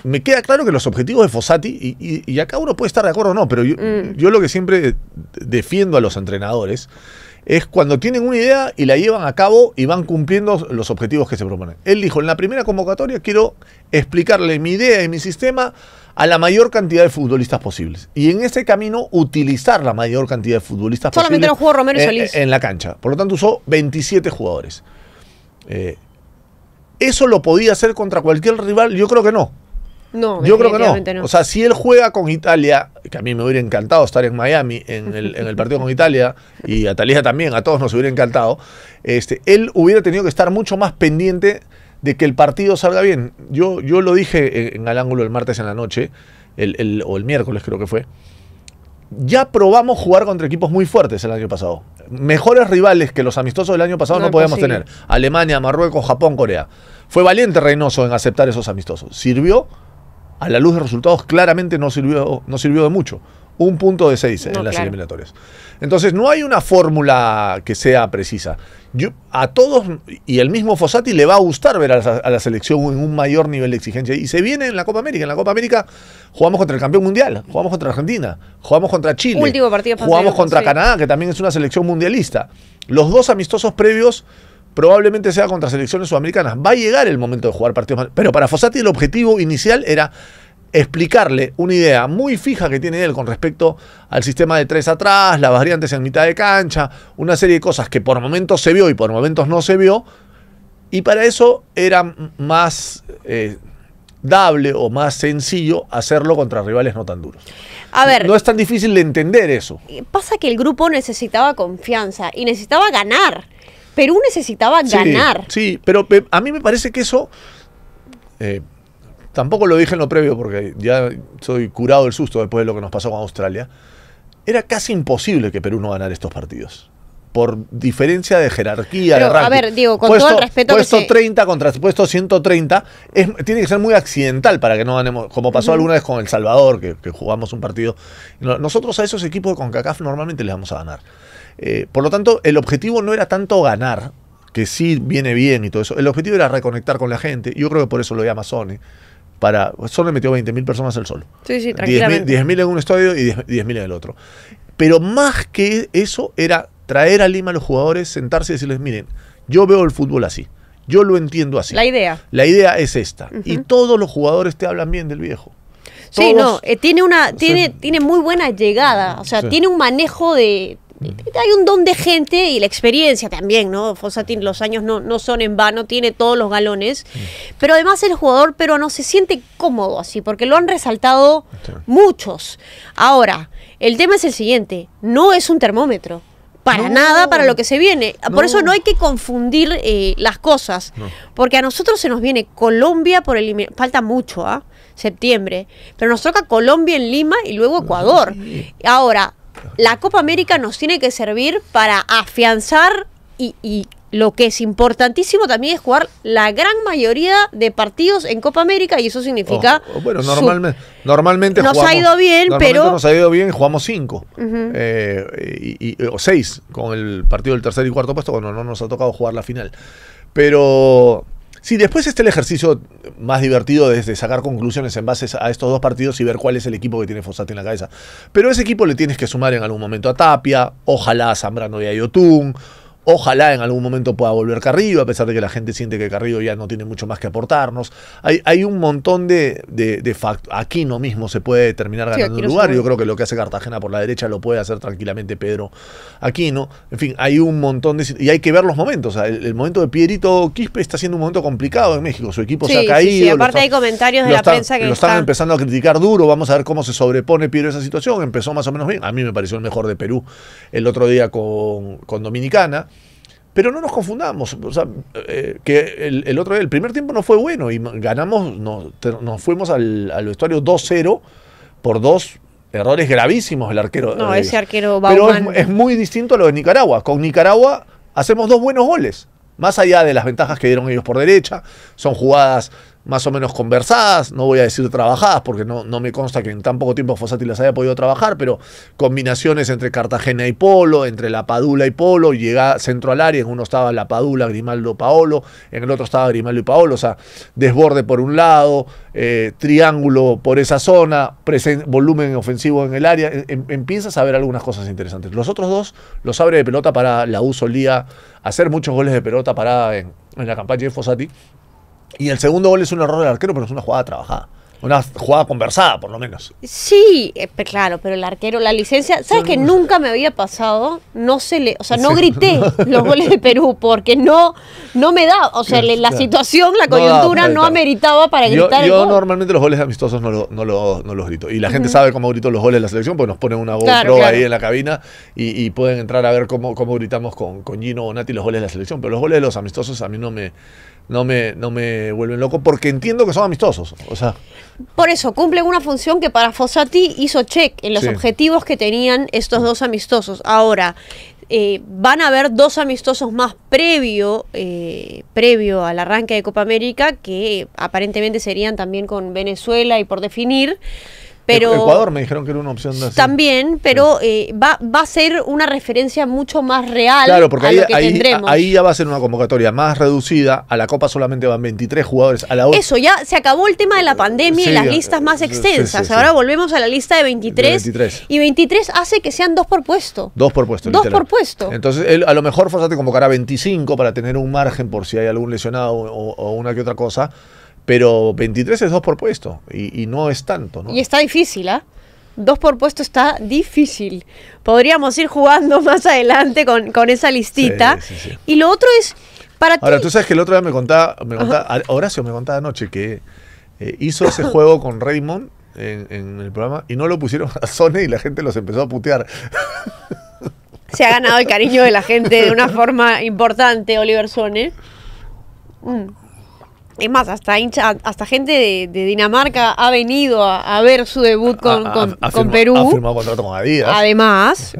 me queda claro que los objetivos de Fossati, y, acá uno puede estar de acuerdo o no, pero yo, mm. lo que siempre defiendo a los entrenadores es cuando tienen una idea y la llevan a cabo y van cumpliendo los objetivos que se proponen. Él dijo, en la primera convocatoria quiero explicarle mi idea y mi sistema a la mayor cantidad de futbolistas posibles. Y en ese camino utilizar la mayor cantidad de futbolistas posibles. Solamente Romero En, la cancha. Por lo tanto usó 27 jugadores. Eh, ¿Eso lo podía hacer contra cualquier rival? Yo creo que no. No, yo creo que no. O sea, si él juega con Italia, que a mí me hubiera encantado estar en Miami en el, partido con Italia, y a Talía también, a todos nos hubiera encantado, este, él hubiera tenido que estar mucho más pendiente de que el partido salga bien. Yo, yo lo dije en, el ángulo el martes en la noche, o el miércoles creo que fue. Ya probamos jugar contra equipos muy fuertes el año pasado. Mejores rivales que los amistosos del año pasado no, no pues podíamos tener. Alemania, Marruecos, Japón, Corea. Fue valiente Reynoso en aceptar esos amistosos. Sirvió a la luz de resultados, claramente no sirvió, no sirvió de mucho. Un punto de seis en las eliminatorias. Entonces, no hay una fórmula que sea precisa. Yo, a todos, y el mismo Fossati le va a gustar ver a la, selección en un mayor nivel de exigencia. Y se viene en la Copa América. En la Copa América jugamos contra el campeón mundial, jugamos contra Argentina, jugamos contra Chile, partido jugamos contra Canadá, que también es una selección mundialista. Los dos amistosos previos probablemente sea contra selecciones sudamericanas. Va a llegar el momento de jugar partidos Pero para Fossati el objetivo inicial era explicarle una idea muy fija que tiene él con respecto al sistema de tres atrás, las variantes en mitad de cancha, una serie de cosas que por momentos se vio y por momentos no se vio. Y para eso era más eh, dable o más sencillo hacerlo contra rivales no tan duros. A ver. No es tan difícil de entender eso. Pasa que el grupo necesitaba confianza y necesitaba ganar. Perú necesitaba ganar. Sí, pero a mí me parece que eso... Eh, tampoco lo dije en lo previo porque ya soy curado del susto después de lo que nos pasó con Australia. Era casi imposible que Perú no ganara estos partidos por diferencia de jerarquía, Pero, de ranking. A ver, digo, con todo el respeto que se... 30 contra puesto 130 tiene que ser muy accidental para que no ganemos, como pasó alguna vez con El Salvador, que, jugamos un partido. Nosotros a esos equipos con CACAF normalmente les vamos a ganar. Eh, por lo tanto, el objetivo no era tanto ganar, que sí viene bien y todo eso. El objetivo era reconectar con la gente. Yo creo que por eso lo llama Sony para. metió 20.000 personas al sol. Sí, sí, tranquilamente. 10.000 en un estadio y 10.000 en el otro. Pero más que eso era traer a Lima a los jugadores, sentarse y decirles, miren, yo veo el fútbol así, yo lo entiendo así. La idea. La idea es esta. Y todos los jugadores te hablan bien del viejo. sí, no, eh, tiene una, tiene, tiene muy buena llegada, o sea, tiene un manejo de, hay un don de gente y la experiencia también, ¿no? Fosatín, los años no, son en vano, tiene todos los galones. Pero además el jugador pero no se siente cómodo así, porque lo han resaltado muchos. Ahora, el tema es el siguiente: no es un termómetro para nada para lo que se viene. Por eso no hay que confundir eh, las cosas, porque a nosotros se nos viene Colombia por el... falta mucho, ¿ah? septiembre, pero nos toca Colombia en Lima y luego Ecuador. Ahora, la Copa América nos tiene que servir para afianzar y lo que es importantísimo también es jugar la gran mayoría de partidos en Copa América y eso significa. Oh, oh, bueno, normalmente, nos ha ido bien, pero nos ha ido bien, jugamos cinco eh, o seis con el partido del tercer y cuarto puesto cuando no nos ha tocado jugar la final. Pero Sí, después está el ejercicio más divertido desde sacar conclusiones en base a estos dos partidos y ver cuál es el equipo que tiene Fossati en la cabeza. Pero ese equipo le tienes que sumar en algún momento a Tapia, ojalá a Zambrano y a Yotun, Ojalá en algún momento pueda volver Carrillo, a pesar de que la gente siente que Carrillo ya no tiene mucho más que aportarnos. Hay, hay un montón de, de, Aquí no mismo se puede terminar ganando un lugar. Yo creo que lo que hace Cartagena por la derecha lo puede hacer tranquilamente Pedro Aquino. En fin, hay un montón de. Y hay que ver los momentos. el, momento de Pierito Quispe está siendo un momento complicado en México. Su equipo se ha caído. Sí, aparte hay comentarios de la prensa que. Lo están empezando a criticar duro. Vamos a ver cómo se sobrepone Pedro esa situación. Empezó más o menos bien. A mí me pareció el mejor de Perú el otro día con, con Dominicana. Pero no nos confundamos, sea, eh, que el, el, otro el primer tiempo no fue bueno y ganamos, nos fuimos al, al vestuario 2-0 por dos errores gravísimos el arquero. No, ese arquero Bauman. Pero es, es, muy distinto a lo de Nicaragua. Con Nicaragua hacemos dos buenos goles, más allá de las ventajas que dieron ellos por derecha, son jugadas más o menos conversadas, no voy a decir trabajadas, porque no, no me consta que en tan poco tiempo Fossati las haya podido trabajar, pero combinaciones entre Cartagena y Polo, entre La Padula y Polo, llega centro al área, en uno estaba La Padula, Grimaldo, Paolo, en el otro estaba Grimaldo y Paolo, o sea, desborde por un lado, eh, triángulo por esa zona, volumen ofensivo en el área, empiezas a ver algunas cosas interesantes. Los otros dos los abre de pelota para la U solía hacer muchos goles de pelota parada en, en la campaña de Fossati y el segundo gol es un error del arquero, pero es una jugada trabajada. Una jugada conversada, por lo menos. Sí, eh, claro, pero el arquero, la licencia, ¿sabes que nunca me había pasado? No se le, o sea, no grité los goles de Perú porque no, no me da, o sea, la situación, la coyuntura no, ameritaba para gritar el yo normalmente los goles amistosos no, no, los grito. Y la gente sabe cómo grito los goles de la selección, pues nos ponen una GoPro ahí en la cabina y, pueden entrar a ver cómo, cómo gritamos con, con Gino Nati los goles de la selección. Pero los goles de los amistosos a mí no me, no me, no me vuelven loco porque entiendo que son amistosos. O sea. Por eso, cumplen una función que para Fossati hizo check en los objetivos que tenían estos dos amistosos. Ahora, eh, van a haber dos amistosos más previo, eh, previo al arranque de Copa América que aparentemente serían también con Venezuela y por definir. Pero Ecuador me dijeron que era una opción También, pero eh, va, va a ser una referencia mucho más real claro, porque ahí, Ahí ya va a ser una convocatoria más reducida. A la Copa solamente van 23 jugadores. A la Eso, ya se acabó el tema de la pandemia y las listas más extensas. Ahora volvemos a la lista de 23, Y 23 hace que sean dos por puesto. Dos por puesto. Dos por puesto. Entonces, a lo mejor Forza te convocará 25 para tener un margen por si hay algún lesionado o una que otra cosa. Pero 23 es dos por puesto y, no es tanto, ¿no? Y está difícil, ¿ah? Dos por puesto está difícil. Podríamos ir jugando más adelante con, esa listita. Y lo otro es, para Ahora, tú sabes que el otro día me contaba, me contaba Horacio me contaba anoche que eh, hizo ese juego con Raymond en, el programa y no lo pusieron a Sone y la gente los empezó a putear. Se ha ganado el cariño de la gente de una forma importante, Oliver Sone. Mm. Es más, hasta hincha, hasta gente de, Dinamarca ha venido a, ver su debut con, con, con Perú. Ha firmado contrato con Adidas. Además,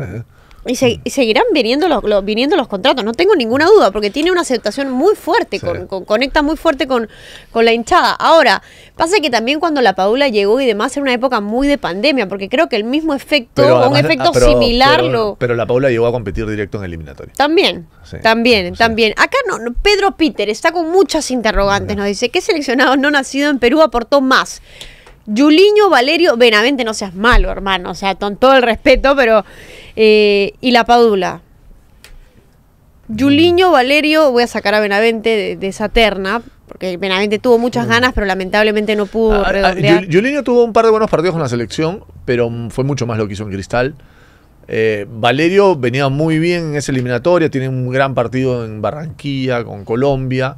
y, seguirán viniendo los, los contratos, no tengo ninguna duda, porque tiene una aceptación muy fuerte, conecta muy fuerte con, con la hinchada. Ahora, pasa que también cuando la Paula llegó y demás, era una época muy de pandemia, porque creo que el mismo efecto, un efecto ah, similar. Pero, pero la Paula llegó a competir directo en eliminatorio. También, también, también. Acá no, Pedro Peter está con muchas interrogantes, nos dice, ¿qué seleccionado no nacido en Perú aportó más? Juliño, Valerio, Benavente, no seas malo, hermano. O sea, con todo el respeto, pero eh, y la Padula. Juliño, mm. Valerio, voy a sacar a Benavente de, esa terna, porque Benavente tuvo muchas mm. ganas, pero lamentablemente no pudo ah, ah, ah, Juliño tuvo un par de buenos partidos con la selección, pero fue mucho más lo que hizo en Cristal. Eh, Valerio venía muy bien en esa eliminatoria, tiene un gran partido en Barranquilla, con Colombia,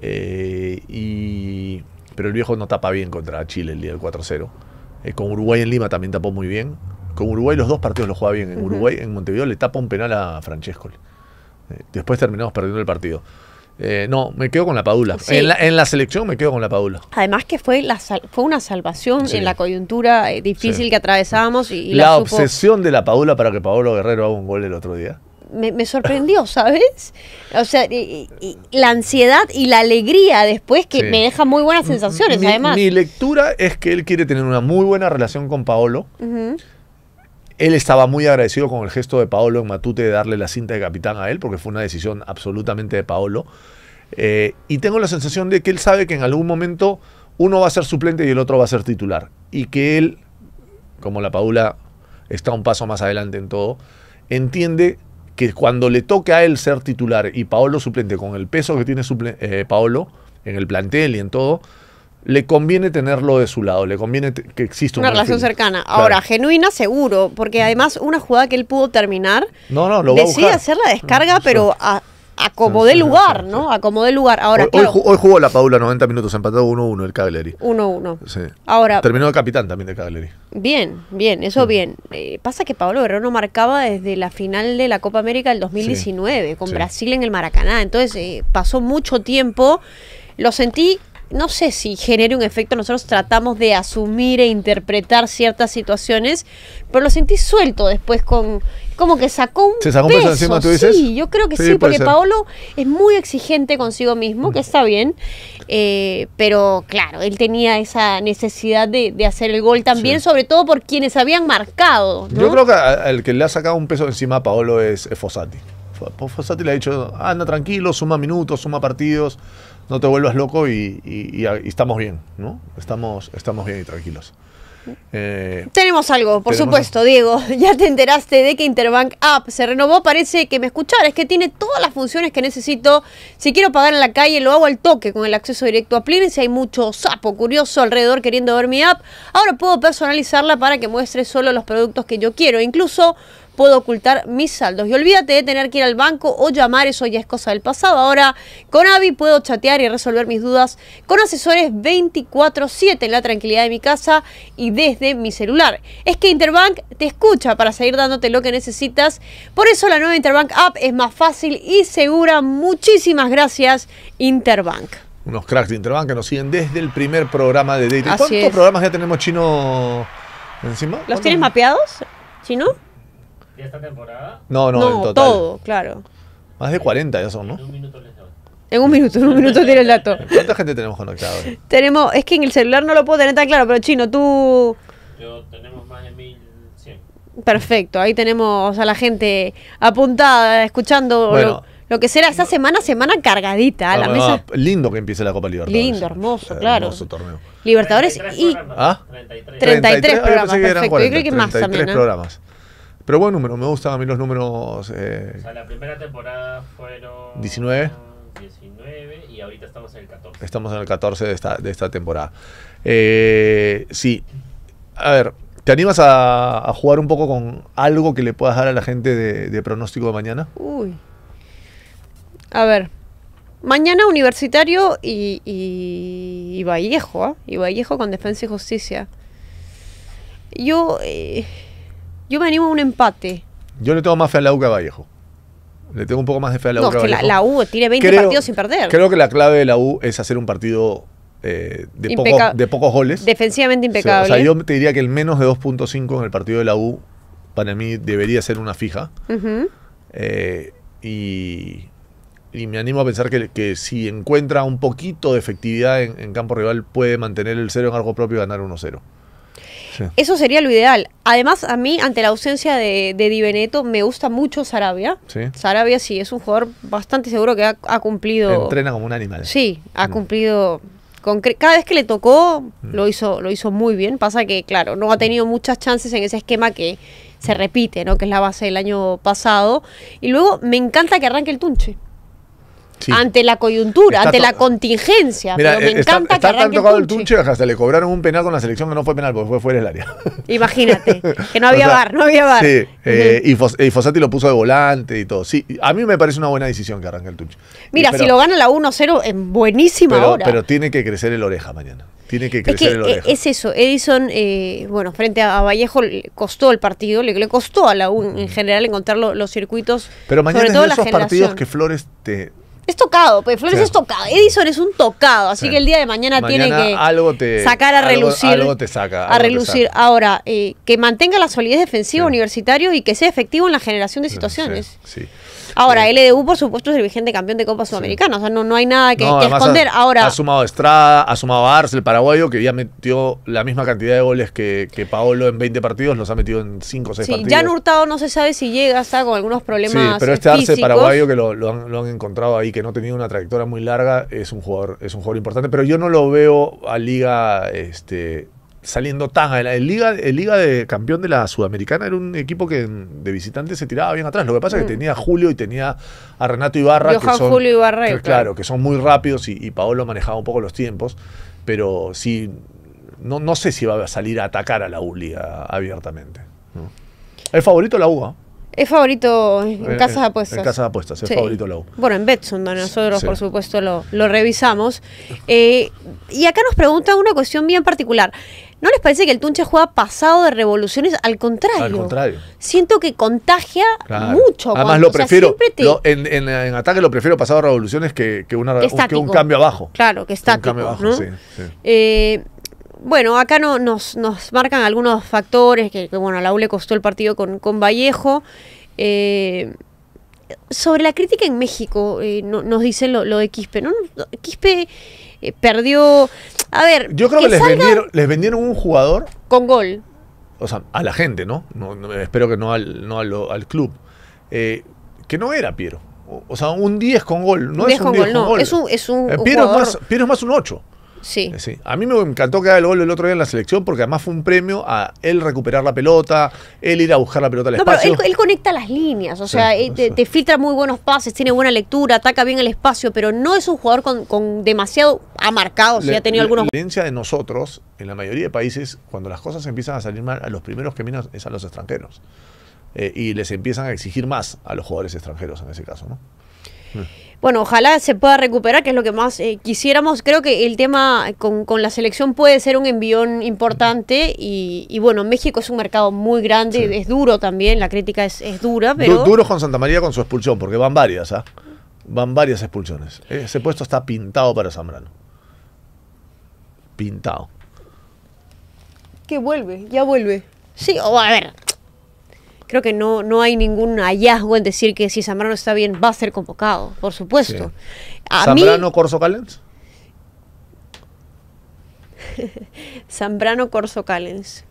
eh, y, pero el viejo no tapa bien contra Chile el día del 4-0. con Uruguay en Lima también tapó muy bien. Con Uruguay los dos partidos lo juega bien. En Uruguay, en Montevideo, le tapa un penal a Francesco. Eh, después terminamos perdiendo el partido. Eh, no, me quedo con la paula En, la, selección me quedo con la paula Además que fue, la fue una salvación en la coyuntura eh, difícil que atravesábamos. Y, la, obsesión de la paula para que Paolo Guerrero haga un gol el otro día. Me, sorprendió, ¿sabes? O sea, la ansiedad y la alegría después que me deja muy buenas sensaciones, mi, además. Mi lectura es que él quiere tener una muy buena relación con Paolo. Él estaba muy agradecido con el gesto de Paolo en Matute de darle la cinta de capitán a él, porque fue una decisión absolutamente de Paolo. Eh, y tengo la sensación de que él sabe que en algún momento uno va a ser suplente y el otro va a ser titular. Y que él, como la Paula está un paso más adelante en todo, entiende que cuando le toque a él ser titular y Paolo suplente, con el peso que tiene eh, Paolo en el plantel y en todo, le conviene tenerlo de su lado, le conviene que exista una, relación cercana. Ahora, genuina seguro, porque además una jugada que él pudo terminar, no, no, lo decide hacer la descarga, pero a, como de lugar, ¿no? A lugar. Ahora, hoy, jugó, la Paula 90 minutos, empatado 1-1 el Cagliari. 1-1. Ahora, Terminó de capitán también de Cagliari. Bien, bien, eso mm. bien. Eh, pasa que Pablo Guerrero no marcaba desde la final de la Copa América del 2019 con Brasil en el Maracaná. Entonces eh, pasó mucho tiempo. Lo sentí no sé si genere un efecto, nosotros tratamos de asumir e interpretar ciertas situaciones, pero lo sentí suelto después con como que sacó un ¿Se sacó peso, peso encima, ¿tú dices? Sí, yo creo que sí, porque Paolo es muy exigente consigo mismo, que está bien, eh, pero claro, él tenía esa necesidad de, hacer el gol también, sobre todo por quienes habían marcado. Yo creo que el que le ha sacado un peso encima a Paolo es, es Fossati. Fossati le ha dicho, anda tranquilo, suma minutos, suma partidos, no te vuelvas loco y, estamos bien, ¿no? Estamos, estamos bien y tranquilos. Eh, tenemos algo, por supuesto, Diego. Ya te enteraste de que Interbank App se renovó. Parece que me escuchara. es que tiene todas las funciones que necesito. Si quiero pagar en la calle, lo hago al toque con el acceso directo a Plin. Si hay mucho sapo curioso alrededor queriendo ver mi app, ahora puedo personalizarla para que muestre solo los productos que yo quiero. Incluso puedo ocultar mis saldos. Y olvídate de tener que ir al banco o llamar, eso ya es cosa del pasado. Ahora con Avi puedo chatear y resolver mis dudas con asesores 24/7 en la tranquilidad de mi casa y desde mi celular. Es que Interbank te escucha para seguir dándote lo que necesitas. Por eso la nueva Interbank App es más fácil y segura. Muchísimas gracias Interbank unos cracks de Interbank que nos siguen desde el primer programa de Data. ¿Cuántos programas ya tenemos chino encima? ¿Los tienes mapeados, chino? esta temporada? No, no, en todo, claro. Más de 40 ya son, ¿no? En un minuto en un minuto, en un minuto tiene el dato. ¿Cuánta gente tenemos conectada? Tenemos, es que en el celular no lo puedo tener tan claro, pero chino, tú. Yo tenemos más de 1100. Perfecto, ahí tenemos a la gente apuntada, escuchando lo, que será esa semana, semana cargadita. a la mesa. Lindo que empiece la Copa Libertadores. Lindo, hermoso, claro. Hermoso torneo. Libertadores y. ¿Ah? 33, 33 programas. Perfecto, yo creo que más también. 33 programas. Pero buen número, me gustan a mí los números. Eh, o sea, la primera temporada fueron. 19. 19 y ahorita estamos en el 14. Estamos en el 14 de esta, temporada. Eh, sí. A ver, ¿te animas a, jugar un poco con algo que le puedas dar a la gente de, pronóstico de mañana? Uy. A ver. Mañana Universitario y, Vallejo, ¿eh? Y Vallejo con Defensa y Justicia. Yo. Eh, yo me animo a un empate. Yo le tengo más fe a la U que a Vallejo. Le tengo un poco más de fe a la U. No, la, U tiene 20 partidos sin perder. Creo que la clave de la U es hacer un partido eh, de, pocos, goles. Defensivamente impecable. O sea, yo te diría que el menos de 2.5 en el partido de la U, para mí, debería ser una fija. Eh, y, y, me animo a pensar que, que, si encuentra un poquito de efectividad en, campo rival, puede mantener el cero en algo propio y ganar 1-0. Eso sería lo ideal. Además, a mí, ante la ausencia de, de Di Beneto, me gusta mucho Sarabia. Sí. Sarabia sí, es un jugador bastante seguro que ha, cumplido... Entrena como un animal. Sí, ha mm. cumplido... cada vez que le tocó, mm. lo, hizo, lo hizo muy bien. Pasa que, claro, no ha tenido muchas chances en ese esquema que se repite, ¿no? que es la base del año pasado. Y luego me encanta que arranque el Tunche ante la coyuntura, ante la contingencia. pero me eh, encanta está que tan tocado el tunche, hasta le cobraron un penal con la selección que no fue penal, porque fue fuera del área. Imagínate, que no había bar, no había bar. Eh, y, Fosati lo puso de volante y todo. Sí, a mí me parece una buena decisión que arranque el tunche. Mira, si lo gana la 1-0, en buenísima hora. Pero tiene que crecer el oreja mañana. Tiene que crecer es el eh, oreja. Es eso, Edison, bueno, frente a Vallejo costó el partido, le, costó a la U en mm. general encontrar los circuitos. Pero mañana sobre es esos partidos que Flores te, es tocado, pues Flores es tocado. Edison es un tocado, así que el día de mañana, tiene que sacar a relucir. a relucir. Ahora, eh, que mantenga la solidez defensiva universitaria universitario y que sea efectivo en la generación de situaciones. sí. Ahora, LDU, por supuesto, es el vigente campeón de Copa Sudamericana. O sea, no, no hay nada que, esconder. Ahora. Ha sumado Estrada, ha sumado a Arce, el paraguayo, que ya metió la misma cantidad de goles que, que Paolo en 20 partidos, los ha metido en 5 o 6 sí, partidos. Jan Hurtado no se sabe si llega, está con algunos problemas. Sí, pero este Arce paraguayo que lo, lo, han, encontrado ahí, que no ha tenido una trayectoria muy larga, es un jugador, es un jugador importante. Pero yo no lo veo a liga este saliendo tan El Liga, el Liga de Campeón de la Sudamericana era un equipo que de visitantes se tiraba bien atrás. Lo que pasa es que mm. tenía a Julio y tenía a Renato Ibarra. que son, claro, que son muy rápidos y, y, Paolo manejaba un poco los tiempos. Pero sí, no, no sé si va a salir a atacar a la ULi abiertamente. El favorito la UA. ¿ah? Es favorito en eh, casas de apuestas. En casas de apuestas, es favorito Low. Bueno, en Betson, donde nosotros, por supuesto, lo, revisamos. Eh, y acá nos pregunta una cuestión bien particular. ¿No les parece que el Tunche juega pasado de revoluciones? Al contrario. Al contrario. Siento que contagia mucho. Además, lo prefiero. en, en, ataque lo prefiero pasado de revoluciones que, un, cambio abajo. Claro, que está Un cambio abajo, sí, eh, bueno, acá no, nos, nos marcan algunos factores que, bueno, a la U le costó el partido con, Vallejo. Eh, sobre la crítica en México, eh, nos dicen lo, de Quispe, ¿no? Quispe eh, perdió. A ver. Yo creo que, les, vendieron, un jugador. Con gol. O sea, a la gente, ¿no? no, espero que no al, no al, club. que no era Piero. O, sea, un 10 con gol. No es un 10 con gol, Es Piero, es más, Piero es más un 8. Eh, sí. A mí me encantó que el gol el otro día en la selección porque además fue un premio a él recuperar la pelota, él ir a buscar la pelota al no, Pero él, conecta las líneas, o sea, eh, te, filtra muy buenos pases, tiene buena lectura, ataca bien el espacio, pero no es un jugador con, demasiado ha marcado, si ha tenido algunos. La experiencia de nosotros, en la mayoría de países, cuando las cosas empiezan a salir mal, a los primeros que miran es a los extranjeros. Eh, y les empiezan a exigir más a los jugadores extranjeros en ese caso, ¿no? bueno, ojalá se pueda recuperar, que es lo que más eh, quisiéramos. Creo que el tema con, la selección puede ser un envión importante y, bueno, México es un mercado muy grande, es duro también, la crítica es, dura, pero... duro con Santa María con su expulsión, porque van varias, ¿ah? Van varias expulsiones. Ese puesto está pintado para Zambrano. Pintado. Que vuelve, ya vuelve. Sí, o a ver, creo que no, no hay ningún hallazgo en decir que si Zambrano está bien, va a ser convocado, por supuesto. ¿Zambrano, Corso Callens? Zambrano, Corso Callens.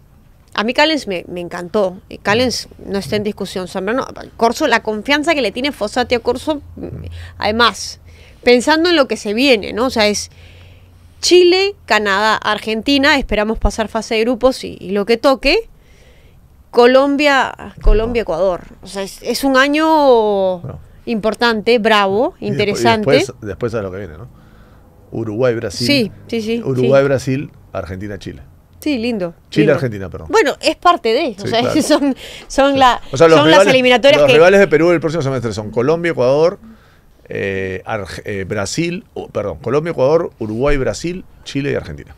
A mí Callens me, me, encantó. Callens mm. no está en discusión. Zambrano, Corso, la confianza que le tiene Fossati a Corso, mm. además, pensando en lo que se viene, ¿no? O sea, es Chile, Canadá, Argentina, esperamos pasar fase de grupos y lo que toque. Colombia, Colombia, Ecuador. O sea, es, un año importante, bravo, interesante. después, de lo que viene, ¿no? Uruguay, Brasil. Sí, sí, sí. Uruguay, Brasil, Argentina, Chile. Sí, lindo. Chile, Argentina, perdón. Bueno, es parte de. eso. o sea, son, son, las eliminatorias. Los rivales de Perú el próximo semestre son Colombia, Ecuador, eh, eh, Brasil, perdón, Colombia, Ecuador, Uruguay, Brasil, Chile y Argentina.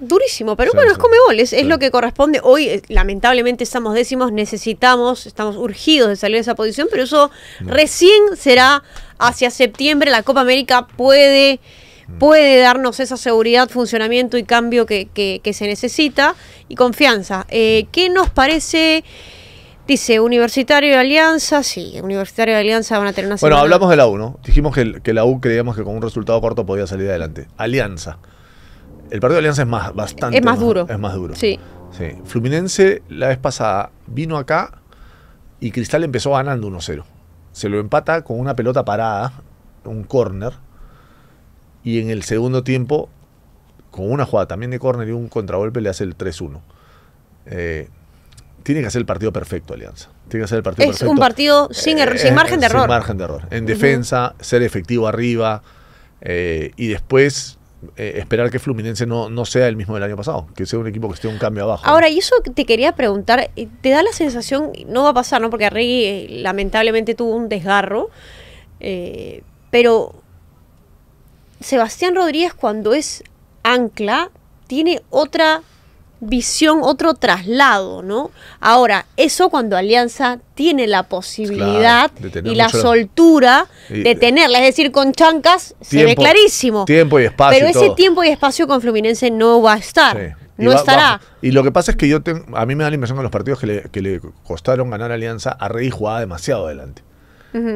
Durísimo, pero bueno, es come es, es, lo que corresponde. Hoy, eh, lamentablemente, estamos décimos, necesitamos, estamos urgidos de salir de esa posición, pero eso recién será hacia septiembre. La Copa América puede, mm. puede darnos esa seguridad, funcionamiento y cambio que, se necesita y confianza. Eh, ¿Qué nos parece? Dice, Universitario de Alianza, sí, Universitario de Alianza van a tener una Bueno, hablamos de la U, ¿no? Dijimos que, que la U creíamos que con un resultado corto podía salir adelante. Alianza. El partido de Alianza es más, bastante. Es más, duro. Es más duro. Sí. Fluminense la vez pasada vino acá y Cristal empezó ganando 1-0. Se lo empata con una pelota parada, un corner. Y en el segundo tiempo, con una jugada también de corner y un contragolpe, le hace el 3-1. Eh, tiene que hacer el partido perfecto, Alianza. Tiene que hacer el partido perfecto. Es un partido sin, er-, eh, margen de error. Sin margen de error. En defensa, ser efectivo arriba. Eh, y después eh, esperar que Fluminense no, no sea el mismo del año pasado, que sea un equipo que esté un cambio abajo. Ahora, y eso te quería preguntar, eh, ¿te da la sensación, no va a pasar, ¿no? Porque Arregui eh, lamentablemente tuvo un desgarro, pero Sebastián Rodríguez cuando es ancla tiene otra visión, otro traslado, ¿no? Ahora, eso cuando Alianza tiene la posibilidad y la soltura de tenerla, es decir, con Chancas se ve clarísimo. Tiempo y espacio. Pero ese tiempo y espacio con Fluminense no va a estar. No estará. y lo que pasa es que yo a mí me da la impresión que los partidos que le, costaron ganar Alianza, a Rey jugaba demasiado adelante.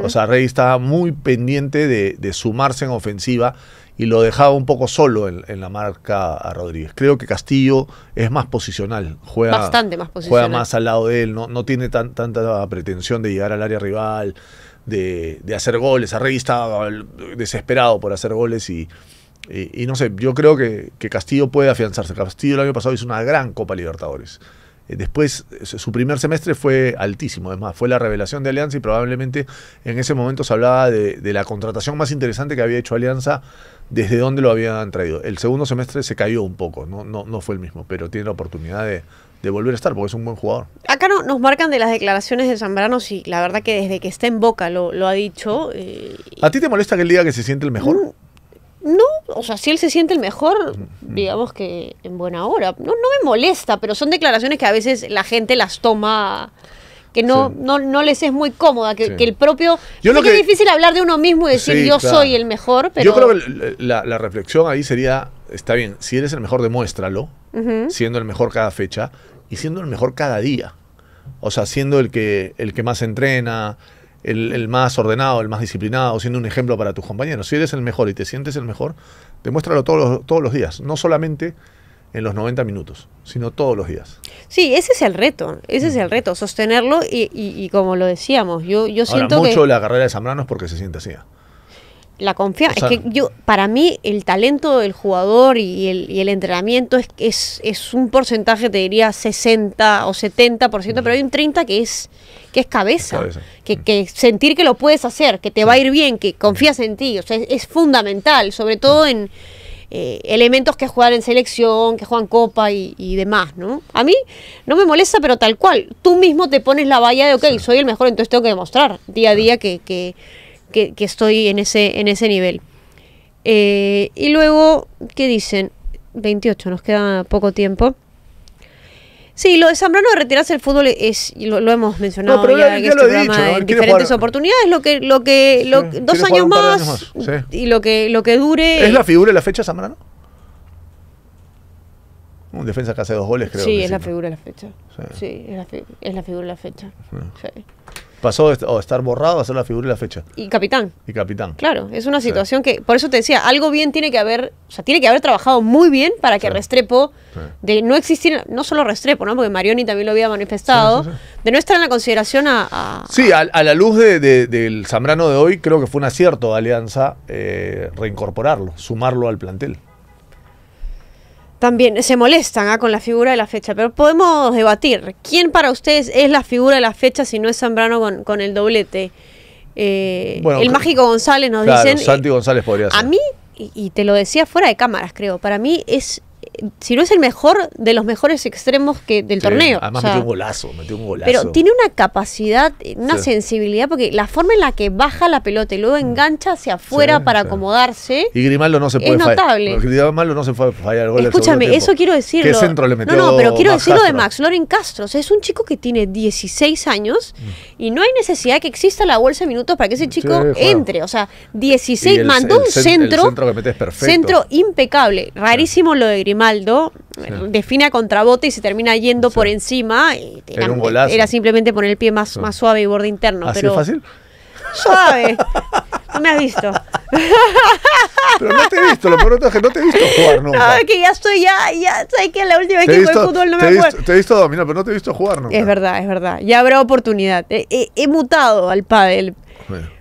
O sea, Rey estaba muy pendiente de sumarse en ofensiva y lo dejaba un poco solo en, la marca a Rodríguez. Creo que Castillo es más posicional, juega, Bastante más posicional. juega más al lado de él, no, no tiene tanta pretensión de llegar al área rival, de, hacer goles. Arregui estaba desesperado por hacer goles y, y, no sé, yo creo que, Castillo puede afianzarse. Castillo el año pasado hizo una gran Copa Libertadores. Eh, después, su primer semestre fue altísimo, es más, fue la revelación de Alianza y probablemente en ese momento se hablaba de, de la contratación más interesante que había hecho Alianza desde dónde lo habían traído. El segundo semestre se cayó un poco, no, no, no fue el mismo, pero tiene la oportunidad de, volver a estar, porque es un buen jugador. Acá nos marcan de las declaraciones de Zambrano, sí, la verdad que desde que está en boca lo, ha dicho. Eh, ¿A ti te molesta que él diga que se siente el mejor? No, o sea, si él se siente el mejor, mm, mm. digamos que en buena hora. No, no me molesta, pero son declaraciones que a veces la gente las toma que no, no, les es muy cómoda, que, el propio... Yo que, es difícil hablar de uno mismo y decir yo soy el mejor, pero... Yo creo que la, reflexión ahí sería, está bien, si eres el mejor demuéstralo, siendo el mejor cada fecha y siendo el mejor cada día. O sea, siendo el que, el que más entrena, el, más ordenado, el más disciplinado, siendo un ejemplo para tus compañeros. Si eres el mejor y te sientes el mejor, demuéstralo todos todos los días. No solamente en los 90 minutos, sino todos los días. Sí, ese es el reto, ese es el mm. reto, sostenerlo y, y, como lo decíamos, yo, yo siento mucho la carrera de Zambrano es porque se siente así. La confianza, es que yo, para mí el talento del jugador y el, y el entrenamiento es, es, es, un porcentaje, te diría 60 o 70%, ciento, mm. pero hay un 30% que es, que es cabeza, Que, mm. que, sentir que lo puedes hacer, que te va a ir bien, que confías en ti, o sea, es fundamental, sobre todo en eh, elementos que juegan en selección, que juegan copa y, demás, ¿no? A mí no me molesta, pero tal cual, tú mismo te pones la valla de, ok, soy el mejor, entonces tengo que demostrar día a día que, estoy en ese, en ese nivel. Eh, y luego, ¿qué dicen? 28, nos queda poco tiempo. Sí, lo de Zambrano de retirarse del fútbol es lo, hemos mencionado ya, en este lo en diferentes oportunidades, lo que lo que dos años más, y lo que lo que dure. ¿Es la figura de la fecha Zambrano? Un defensa que hace dos goles, creo. Sí, es la figura de la fecha. Sí, es la, es, la figura de la fecha. Sí. Pasó de estar borrado a ser la figura y la fecha. Y capitán. Y capitán. Claro, es una situación que, por eso te decía, algo bien tiene que haber, o sea, tiene que haber trabajado muy bien para que Restrepo, de no existir, no solo Restrepo, ¿no? Porque Marioni también lo había manifestado, de no estar en la consideración a... sí, a, la luz de, del Zambrano de hoy, creo que fue un acierto de Alianza eh, reincorporarlo, sumarlo al plantel también se molestan ah, con la figura de la fecha, pero podemos debatir. ¿Quién para ustedes es la figura de la fecha si no es Zambrano con, el doblete? Eh, el mágico González nos claro, dicen. Santi eh, González podría A mí, y, te lo decía fuera de cámaras, creo, para mí es si no es el mejor, de los mejores extremos del torneo. Además metió un golazo, metió un golazo. Pero tiene una capacidad, una sensibilidad, porque la forma en la que baja la pelota y luego mm. engancha hacia afuera para acomodarse. Y Grimaldo no se puede es notable. Escúchame, eso quiero decirlo. ¿Qué centro le metió no, pero quiero decir decirlo de Max Loren Castro. O sea, es un chico que tiene 16 años mm. y no hay necesidad que exista la bolsa de minutos para que ese chico entre. O sea, 16, mandó un centro. El centro que metes perfecto. Centro impecable. Rarísimo lo de Grimaldo eh, define a contrabote y se termina yendo por encima. Eh, eh, era, simplemente poner el pie más, más suave y borde interno. ¿Así pero, fácil? Suave. No me has visto. Pero no te he visto, lo peor que no te he visto jugar nunca. No, ah, es que ya estoy, ya, ya, sé que la última vez que jugué fútbol no me acuerdo. te he visto dominar, pero no te he visto jugar nunca. Es verdad, es verdad. Ya habrá oportunidad. He, mutado al pádel.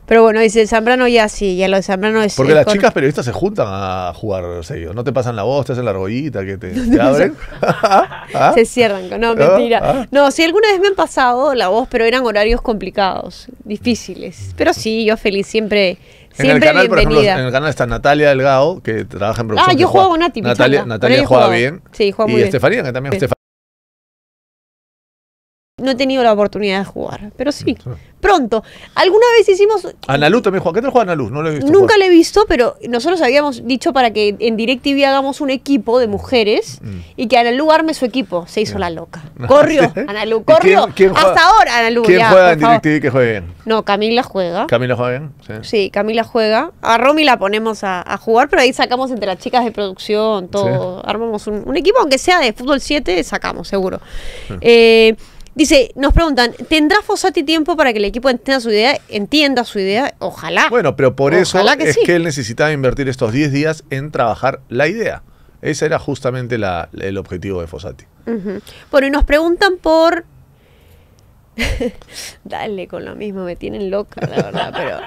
Pero bueno, dice Zambrano ya sí, ya lo de Zambrano es. Porque las chicas periodistas se juntan a jugar sellos. No te pasan la voz, te hacen la argollita, que te, abren. ¿Ah? Se cierran. No, ¿Ah? mentira. ¿Ah? No, sí, alguna vez me han pasado la voz, pero eran horarios complicados, difíciles. Pero sí, yo feliz, siempre. Siempre en el canal, Por ejemplo, en el canal está Natalia Delgado, que trabaja en producción. Ah, yo juego con Nati. Natalia, Natalia juega bien. Sí, juega muy y Estefanía, que también es no he tenido la oportunidad de jugar, pero sí. Ah. Pronto. Alguna vez hicimos. Analu también juega. ¿Qué tal juega Analu? No lo he visto. Nunca le he visto, pero nosotros habíamos dicho para que en DirecTV hagamos un equipo de mujeres mm. y que Analu arme su equipo. Se hizo ah. la loca. Corrió, Analu, corrió. Hasta ahora, Analu. ¿Quién juega en DirecTV que juegue bien? No, Camila juega. ¿Camila juega bien? Sí. Camila juega. A Romy la ponemos a, jugar, pero ahí sacamos entre las chicas de producción, todo. Armamos un, equipo, aunque sea de fútbol 7, sacamos, seguro. Eh, Dice, nos preguntan, ¿tendrá Fossati tiempo para que el equipo entienda su idea? Entienda su idea, ojalá. Bueno, pero por eso es que él necesitaba invertir estos 10 días en trabajar la idea. Ese era justamente el objetivo de Fossati. Bueno, y nos preguntan por Dale, con lo mismo, me tienen loca, la verdad, pero.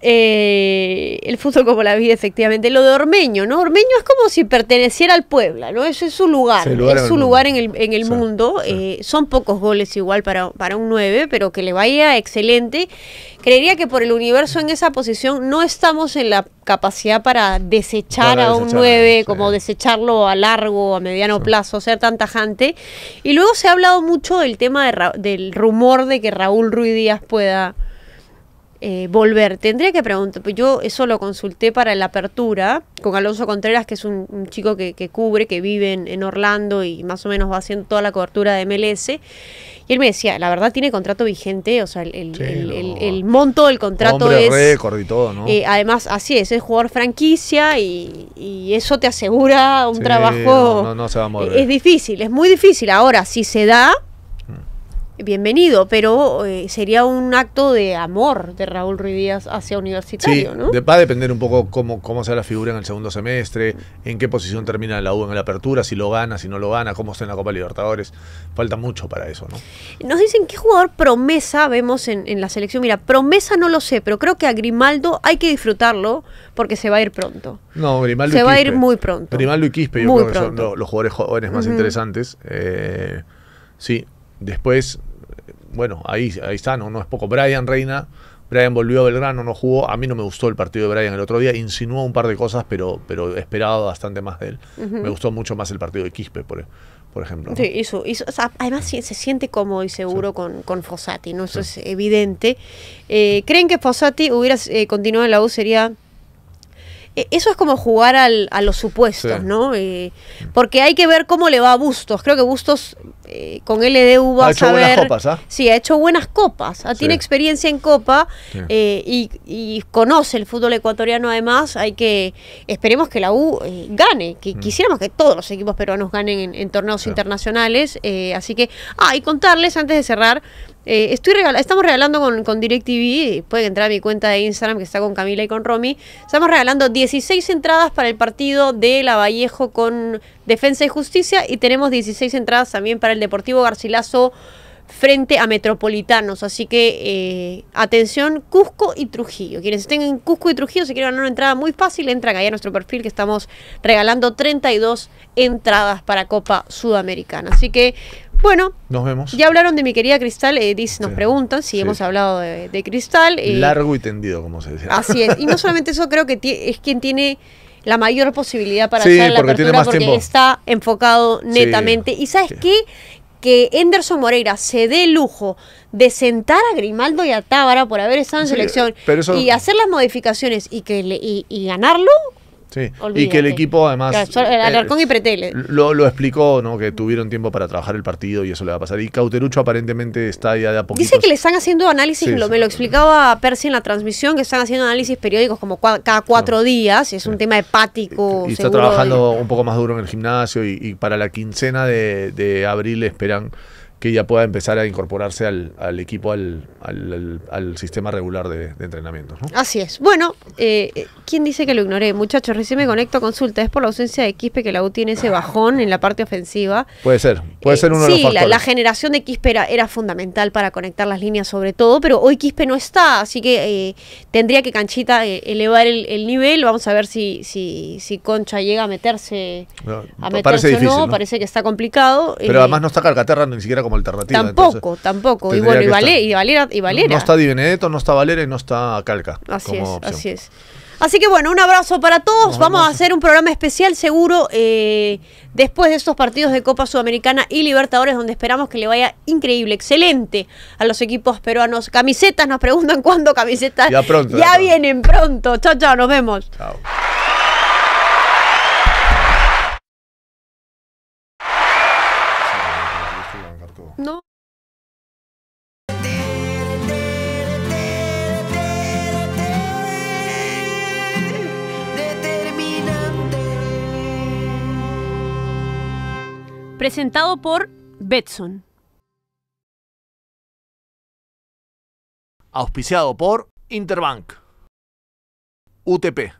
Eh, el fútbol como la vida, efectivamente. Lo de Ormeño, ¿no? Ormeño es como si perteneciera al Puebla, ¿no? Eso es su lugar, es su lugar en el, en el mundo. Eh, son pocos goles igual para, para un 9, pero que le vaya excelente. Creería que por el universo en esa posición no estamos en la capacidad para desechar a un 9, como desecharlo a largo, a mediano plazo, ser tan tajante. Y luego se ha hablado mucho del tema del rumor de que Raúl Ruiz Díaz pueda eh, volver. Tendría que preguntar, pues yo eso lo consulté para la apertura con Alonso Contreras, que es un, chico que, cubre, que vive en, Orlando y más o menos va haciendo toda la cobertura de MLS. Y él me decía, la verdad tiene contrato vigente, o sea, el, monto del contrato es... récord y todo, ¿no? Eh, además, así es, es jugador franquicia y, eso te asegura un trabajo... No, no, se va a mover. es difícil, es muy difícil. Ahora, si se da, bienvenido, pero eh, sería un acto de amor de Raúl Ruiz Díaz hacia Universitario, ¿no? va a depender un poco cómo, cómo sea la figura en el segundo semestre, en qué posición termina la U en la apertura, si lo gana, si no lo gana, cómo está en la Copa Libertadores. Falta mucho para eso, ¿no? Nos dicen qué jugador promesa vemos en, la selección. Mira, promesa no lo sé, pero creo que a Grimaldo hay que disfrutarlo porque se va a ir pronto. No, Grimaldo Se va a ir muy pronto. Grimaldo y Quispe, yo creo que son los, jugadores jóvenes más interesantes. Eh, sí, después bueno, ahí, ahí está, no, no es poco. Brian Reina, Brian volvió a Belgrano, no jugó. A mí no me gustó el partido de Brian el otro día. Insinuó un par de cosas, pero, pero esperaba bastante más de él. Me gustó mucho más el partido de Quispe, por, por ejemplo. Sí, además se, siente cómodo y seguro con, con, Fossati, ¿no? Eso es evidente. Eh, ¿Creen que Fossati hubiera eh, continuado en la U? Sería eh, eso es como jugar a los supuestos, ¿no? porque hay que ver cómo le va a Bustos. Creo que Bustos eh, con LDU va ha a hecho Buenas copas, ¿ah? Sí, ha hecho buenas copas. Ah, tiene experiencia en copa eh, y, conoce el fútbol ecuatoriano además. Hay que esperemos que la U eh, gane, que mm. quisiéramos que todos los equipos peruanos ganen en, torneos internacionales. así que, ah, y contarles antes de cerrar. estoy estamos regalando con, con DirecTV, pueden entrar a mi cuenta de Instagram que está con Camila y con Romy. Estamos regalando 16 entradas para el partido de La Vallejo con Defensa y Justicia y tenemos 16 entradas también para el Deportivo Garcilaso frente a Metropolitanos. Así que eh, atención, Cusco y Trujillo. Quienes estén en Cusco y Trujillo, si quieren ganar una entrada muy fácil, entran allá a nuestro perfil que estamos regalando 32 entradas para Copa Sudamericana. Así que, bueno, nos vemos. Ya hablaron de mi querida Cristal, eh, dice, nos preguntan si hemos hablado de, Cristal. Eh, Largo y tendido, como se decía. Así es. Y no solamente eso, creo que es quien tiene la mayor posibilidad para hacer la apertura porque está enfocado netamente. ¿Y sabes qué? que Enderson Moreira se dé lujo de sentar a Grimaldo y a Tábara por haber estado en selección y hacer las modificaciones y que le, y ganarlo, y que el equipo además... Eh, y Pretele. Lo, lo, explicó, ¿no? Que tuvieron tiempo para trabajar el partido y eso le va a pasar. Y Cauterucho aparentemente está ya de a poco. Dice que le están haciendo análisis, lo, me lo explicaba Percy en la transmisión, que están haciendo análisis periódicos como cada cuatro ah. días, es un tema hepático. Y, está trabajando un poco más duro en el gimnasio y, para la quincena de, de abril esperan que ya pueda empezar a incorporarse al, equipo, al, sistema regular de, entrenamiento. Así es. Bueno, eh, eh, ¿quién dice que lo ignoré? Muchachos, recién me conecto a consulta. Es por la ausencia de Quispe que la U tiene ese bajón en la parte ofensiva. Puede ser, puede eh, ser uno de los factores. Sí, la, generación de Quispe era, fundamental para conectar las líneas sobre todo, pero hoy Quispe no está, así que eh, tendría que Canchita elevar el, nivel. Vamos a ver si, si, Concha llega a meterse, a meterse parece o no. Parece que está complicado. Pero además no está Carcaterra ni siquiera como alternativa. Tampoco, tampoco. Y bueno, y, Valera, No, está Di Benedetto, no está Valera y no está Calca. Así es, así es. Así que bueno, un abrazo para todos. Vamos, a hacer un programa especial seguro eh, después de estos partidos de Copa Sudamericana y Libertadores, donde esperamos que le vaya increíble, excelente a los equipos peruanos. Camisetas, nos preguntan cuándo camisetas. Ya vienen pronto. Chao, chao, nos vemos. Chao. presentado por Betson. Auspiciado por Interbank. UTP.